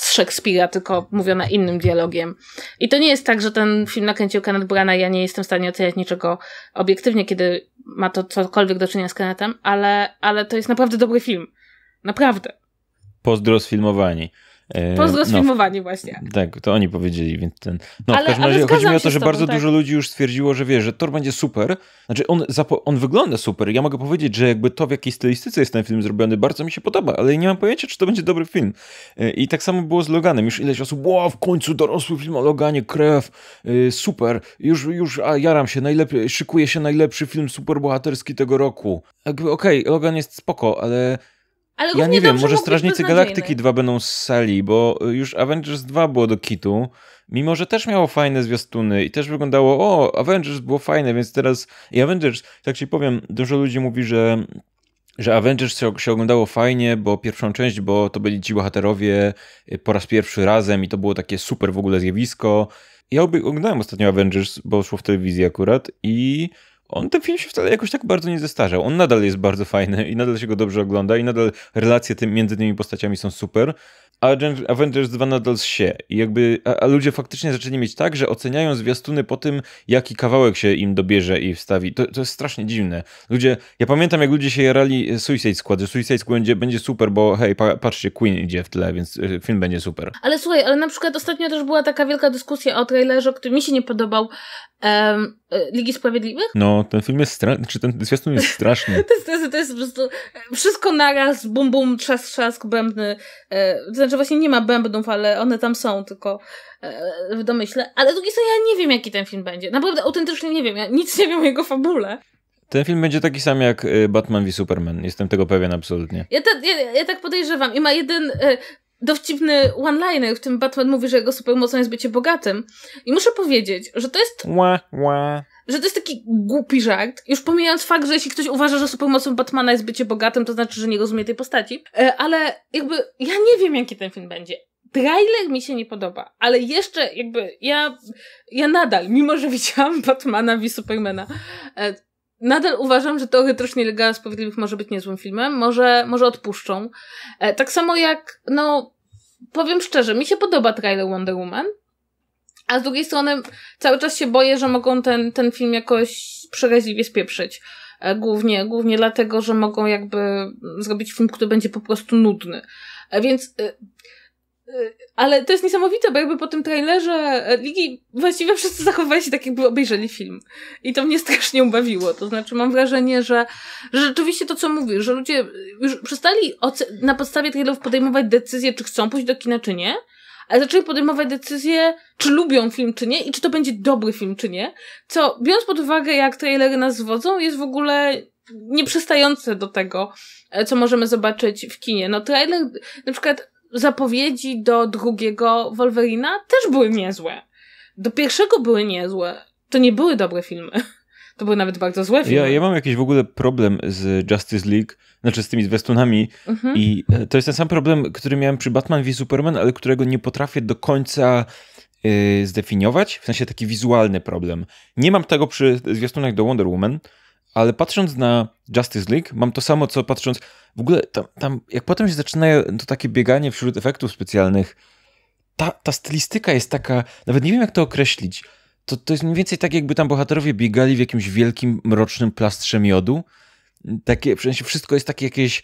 z Szekspira, tylko mówiona innym dialogiem. I to nie jest tak, że ten film nakręcił Kenneth Branagh, ja nie jestem w stanie oceniać niczego obiektywnie, kiedy ma to cokolwiek do czynienia z Kenetem, ale, ale to jest naprawdę dobry film. Naprawdę. Pozdro sfilmowani. E, po sfilmowani no, właśnie. Tak, to oni powiedzieli, więc ten... No, ale, w każdym razie chodzi mi o to, że bardzo tak. dużo ludzi już stwierdziło, że wie, że Thor będzie super. Znaczy, on, on wygląda super. Ja mogę powiedzieć, że jakby to, w jakiej stylistyce jest ten film zrobiony, bardzo mi się podoba, ale nie mam pojęcia, czy to będzie dobry film. E, I tak samo było z Loganem. Już ileś osób, wow, w końcu dorosły film o Loganie, krew, e, super, już, już a jaram się, najlepiej, szykuje się najlepszy film superbohaterski tego roku. Jakby, okej, okay, Logan jest spoko, ale ale ja nie wiem, może Strażnicy Galaktyki 2 będą z sali, bo y, już Avengers 2 było do kitu, mimo że też miało fajne zwiastuny i też wyglądało, o, Avengers było fajne, więc teraz i Avengers, tak ci powiem, dużo ludzi mówi, że że Avengers się oglądało fajnie, bo pierwszą część, bo to byli ci bohaterowie y, po raz pierwszy razem i to było takie super w ogóle zjawisko. Ja oglądałem ostatnio Avengers, bo szło w telewizji akurat i on ten film się wcale jakoś tak bardzo nie zestarzał. On nadal jest bardzo fajny i nadal się go dobrze ogląda i nadal relacje tym, między tymi postaciami są super. A Avengers 2 nadal się. I jakby, a, a, ludzie faktycznie zaczęli mieć tak, że oceniają zwiastuny po tym, jaki kawałek się im dobierze i wstawi. To, to jest strasznie dziwne. Ludzie, ja pamiętam jak ludzie się jarali e, Suicide Squad, że Suicide Squad będzie, będzie super, bo hej, pa, patrzcie, Queen idzie w tle, więc e, film będzie super. Ale słuchaj, ale na przykład ostatnio też była taka wielka dyskusja o trailerze, który mi się nie podobał. Um E, Ligi Sprawiedliwych? No, ten film jest straszny, czy ten zwiastun jest straszny. to, jest, to, jest, to jest po prostu e, wszystko naraz, bum bum, trzask, trzask, bębny. to e, znaczy właśnie nie ma bębnów, ale one tam są, tylko w domyśle. Ale z drugiej strony ja nie wiem, jaki ten film będzie. Naprawdę autentycznie nie wiem, ja nic nie wiem o jego fabule. Ten film będzie taki sam jak Batman v Superman. Jestem tego pewien absolutnie. Ja, te, ja, ja tak podejrzewam. I ma jeden dowcipny one-liner, w tym Batman mówi, że jego supermocą jest bycie bogatym. I muszę powiedzieć, że to jest... Ła, ła. Że to jest taki głupi żart, już pomijając fakt, że jeśli ktoś uważa, że supermocą Batmana jest bycie bogatym, to znaczy, że nie rozumie tej postaci. E, ale jakby ja nie wiem, jaki ten film będzie trailer mi się nie podoba, ale jeszcze jakby ja, ja nadal, mimo że widziałam Batmana v Supermana, e, Nadal uważam, że teoretycznie Liga Sprawiedliwych może być niezłym filmem, może, może odpuszczą. E, tak samo jak, no, powiem szczerze, mi się podoba trailer Wonder Woman, a z drugiej strony cały czas się boję, że mogą ten, ten film jakoś przeraźliwie spieprzyć. E, głównie, głównie dlatego, że mogą jakby zrobić film, który będzie po prostu nudny. E, więc ale to jest niesamowite, bo jakby po tym trailerze e, Ligi właściwie wszyscy zachowywali się tak, jakby obejrzeli film. I to mnie strasznie ubawiło. To znaczy mam wrażenie, że, że rzeczywiście to, co mówisz, że ludzie już przestali na podstawie trailerów podejmować decyzję, czy chcą pójść do kina, czy nie, ale zaczęli podejmować decyzję, czy lubią film, czy nie i czy to będzie dobry film, czy nie. Co, biorąc pod uwagę, jak trailery nas zwodzą, jest w ogóle nieprzystające do tego, e, co możemy zobaczyć w kinie. No trailer, na przykład zapowiedzi do drugiego Wolverina też były niezłe. Do pierwszego były niezłe. To nie były dobre filmy. To były nawet bardzo złe filmy. Ja, ja mam jakiś w ogóle problem z Justice League, znaczy z tymi zwiastunami mhm. i e, to jest ten sam problem, który miałem przy Batman v Superman, ale którego nie potrafię do końca e, zdefiniować, w sensie taki wizualny problem. Nie mam tego przy zwiastunach do Wonder Woman, ale patrząc na Justice League, mam to samo, co patrząc. W ogóle tam, tam jak potem się zaczyna to takie bieganie wśród efektów specjalnych, ta, ta stylistyka jest taka, nawet nie wiem jak to określić. To, to jest mniej więcej tak, jakby tam bohaterowie biegali w jakimś wielkim, mrocznym plastrze miodu. Takie, w sensie wszystko jest takie jakieś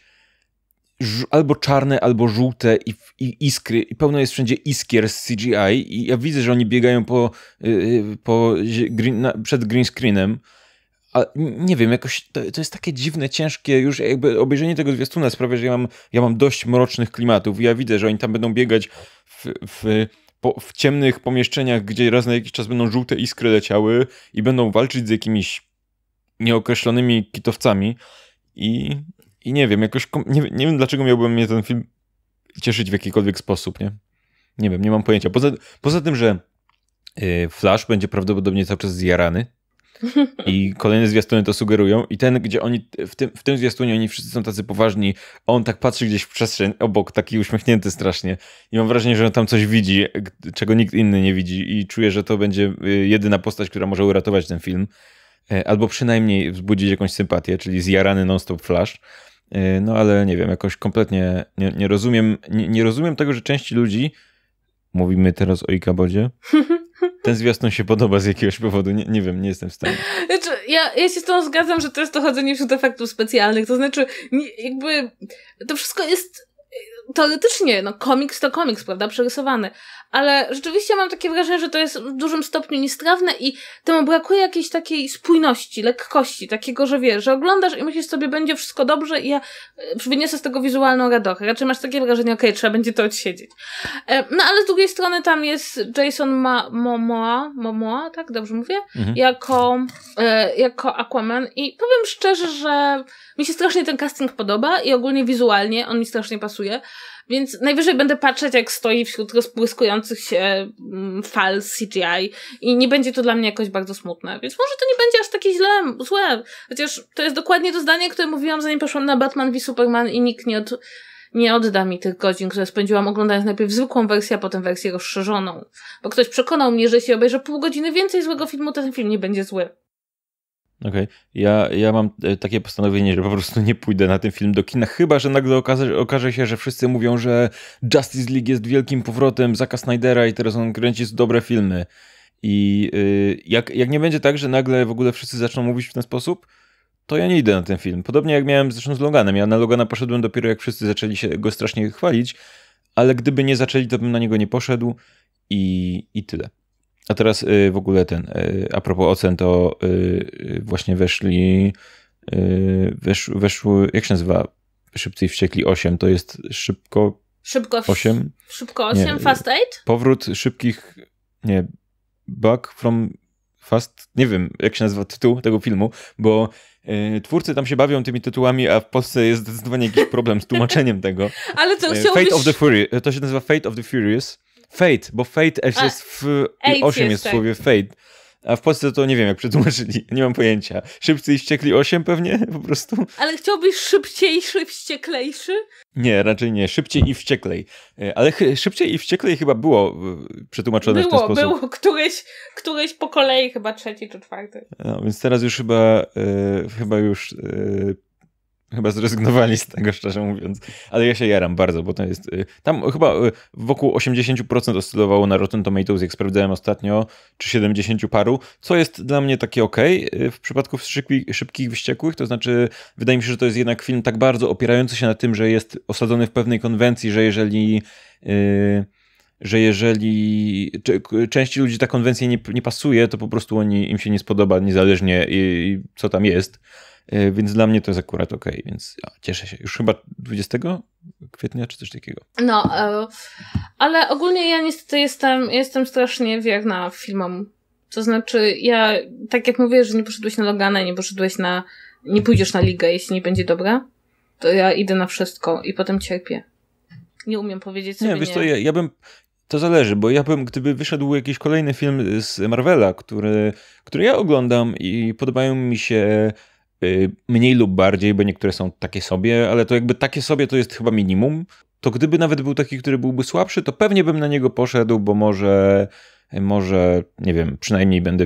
albo czarne, albo żółte i, i, iskry, i pełno jest wszędzie iskier z CGI i ja widzę, że oni biegają po, yy, po green, na, przed green screenem a nie wiem, jakoś to, to, jest takie dziwne, ciężkie, już jakby obejrzenie tego zwiastuna sprawia, że ja mam, ja mam dość mrocznych klimatów i ja widzę, że oni tam będą biegać w, w, po, w ciemnych pomieszczeniach, gdzie raz na jakiś czas będą żółte iskry leciały i będą walczyć z jakimiś nieokreślonymi kitowcami i, i nie wiem, jakoś nie, nie wiem dlaczego miałbym mnie ten film cieszyć w jakikolwiek sposób, nie? Nie wiem, nie mam pojęcia. Poza, poza tym, że y, Flash będzie prawdopodobnie cały czas zjarany, i kolejne zwiastuny to sugerują. I ten, gdzie oni, w tym, w tym zwiastunie oni wszyscy są tacy poważni, on tak patrzy gdzieś w przestrzeń obok, taki uśmiechnięty strasznie. I mam wrażenie, że on tam coś widzi, czego nikt inny nie widzi. I czuję, że to będzie y, jedyna postać, która może uratować ten film. E, albo przynajmniej wzbudzić jakąś sympatię, czyli zjarany non-stop flash. E, no ale nie wiem, jakoś kompletnie nie, nie rozumiem, nie, nie rozumiem tego, że części ludzi mówimy teraz o Ikabodzie, ten zwiastun się podoba z jakiegoś powodu. Nie, nie wiem, nie jestem w stanie. Znaczy, ja, ja się z tą zgadzam, że to jest to chodzenie wśród efektów specjalnych. To znaczy, jakby to wszystko jest teoretycznie, no komiks to komiks, prawda, przerysowany, ale rzeczywiście mam takie wrażenie, że to jest w dużym stopniu niestrawne i temu brakuje jakiejś takiej spójności, lekkości, takiego, że wiesz, że oglądasz i myślisz sobie, będzie wszystko dobrze i ja e, wyniosę z tego wizualną radość. Raczej masz takie wrażenie, okej, okay, trzeba będzie to odsiedzieć. E, no ale z drugiej strony tam jest Jason Momoa, Momoa, tak, dobrze mówię? Mhm. Jako, e, jako Aquaman i powiem szczerze, że mi się strasznie ten casting podoba i ogólnie wizualnie on mi strasznie pasuje. Więc najwyżej będę patrzeć, jak stoi wśród rozpłyskujących się mm, fal CGI i nie będzie to dla mnie jakoś bardzo smutne. Więc może to nie będzie aż takie źle, złe. Chociaż to jest dokładnie to zdanie, które mówiłam, zanim poszłam na Batman v Superman i nikt nie, od, nie odda mi tych godzin, które spędziłam oglądając najpierw zwykłą wersję, a potem wersję rozszerzoną. Bo ktoś przekonał mnie, że jeśli obejrzę pół godziny więcej złego filmu, to ten film nie będzie zły. Okej. Okay. Ja, ja mam e, takie postanowienie, że po prostu nie pójdę na ten film do kina, chyba że nagle okaże, okaże się, że wszyscy mówią, że Justice League jest wielkim powrotem Zaka Snydera i teraz on kręci dobre filmy. I yy, jak, jak nie będzie tak, że nagle w ogóle wszyscy zaczną mówić w ten sposób, to ja nie idę na ten film. Podobnie jak miałem zresztą z Loganem. Ja na Logana poszedłem dopiero jak wszyscy zaczęli się go strasznie chwalić, ale gdyby nie zaczęli, to bym na niego nie poszedł i, i tyle. A teraz y, w ogóle ten, y, a propos ocen, to y, właśnie weszli, wesz, weszły, jak się nazywa, Szybcy i Wściekli 8, to jest szybko... Szybko 8? Szybko 8, nie, Fast 8? Powrót szybkich, nie, Back from Fast, nie wiem jak się nazywa tytuł tego filmu, bo twórcy tam się bawią tymi tytułami, a w Polsce jest zdecydowanie jakiś problem z tłumaczeniem tego. Ale co, chciałbyś... Fate of the Furious, to się nazywa Fate of the Furious Fate, bo Fate F jest w 8 jest w tak. słowie Fate. A w Polsce to nie wiem, jak przetłumaczyli. Nie mam pojęcia. Szybcy i wściekli 8 pewnie po prostu. Ale chciałbyś szybciejszy, wścieklejszy? Nie, raczej nie. Szybciej i wścieklej. E, ale szybciej i wścieklej chyba było e, przetłumaczone było, w ten sposób. Było, było. Któryś, po kolei, chyba trzeci czy czwarty. No, więc teraz już chyba, e, chyba już Chyba zrezygnowali z tego, szczerze mówiąc. Ale ja się jaram bardzo, bo to jest... Y, tam chyba y, wokół 80% oscylowało na Rotten Tomatoes, jak sprawdzałem ostatnio, czy 70 paru, co jest dla mnie takie ok w przypadku szybkich, szybkich wściekłych, to znaczy wydaje mi się, że to jest jednak film tak bardzo opierający się na tym, że jest osadzony w pewnej konwencji, że jeżeli... Yy, że jeżeli części ludzi ta konwencja nie, nie pasuje, to po prostu oni, im się nie spodoba, niezależnie i, i co tam jest. E, więc dla mnie to jest akurat ok, więc ja cieszę się. Już chyba 20 kwietnia czy coś takiego. No, e, ale ogólnie ja niestety jestem, jestem strasznie wierna filmom. To znaczy, ja tak jak mówię, że nie poszedłeś na Logana, nie poszedłeś na. Nie pójdziesz na ligę, jeśli nie będzie dobra, to ja idę na wszystko i potem cierpię. Nie umiem powiedzieć sobie. Nie, wiesz, nie. to ja, ja bym. To zależy, bo ja bym, gdyby wyszedł jakiś kolejny film z Marvela, który, który ja oglądam i podobają mi się Y, mniej lub bardziej, bo niektóre są takie sobie, ale to jakby takie sobie to jest chyba minimum. To gdyby nawet był taki, który byłby słabszy, to pewnie bym na niego poszedł, bo może y, może, nie wiem, przynajmniej będę,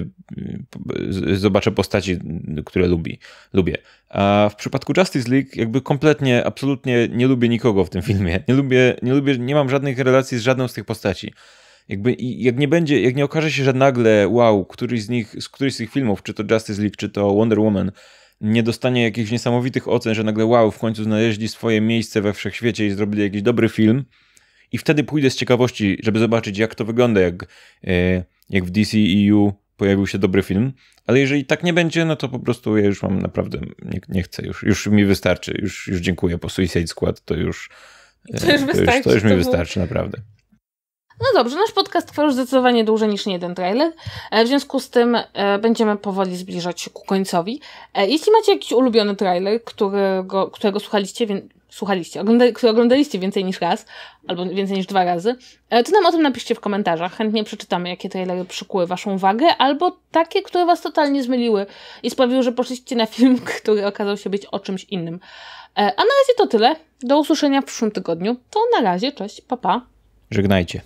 y, zobaczę postaci, które lubi, lubię. A w przypadku Justice League jakby kompletnie, absolutnie nie lubię nikogo w tym filmie. Nie lubię, nie lubię, nie mam żadnych relacji z żadną z tych postaci. Jakby, jak nie będzie, jak nie okaże się, że nagle, wow, któryś z nich, z któryś z tych filmów, czy to Justice League, czy to Wonder Woman, nie dostanie jakichś niesamowitych ocen, że nagle wow, w końcu znaleźli swoje miejsce we wszechświecie i zrobili jakiś dobry film. I wtedy pójdę z ciekawości, żeby zobaczyć, jak to wygląda, jak, e, jak w DCEU pojawił się dobry film. Ale jeżeli tak nie będzie, no to po prostu ja już mam naprawdę, nie, nie chcę, już, już mi wystarczy, już, już dziękuję po Suicide Squad, to już... To już, e, to już, to już mi wystarczy, naprawdę. No dobrze, nasz podcast trwa już zdecydowanie dłużej niż nie jeden trailer, e, w związku z tym e, będziemy powoli zbliżać się ku końcowi. E, jeśli macie jakiś ulubiony trailer, którego, którego słuchaliście, słuchaliście, ogląda, oglądaliście więcej niż raz, albo więcej niż dwa razy, to nam o tym napiszcie w komentarzach. Chętnie przeczytamy, jakie trailery przykuły Waszą uwagę, albo takie, które Was totalnie zmyliły i sprawiły, że poszliście na film, który okazał się być o czymś innym. A na razie to tyle. Do usłyszenia w przyszłym tygodniu. To na razie, cześć, papa. Pa. Żegnajcie.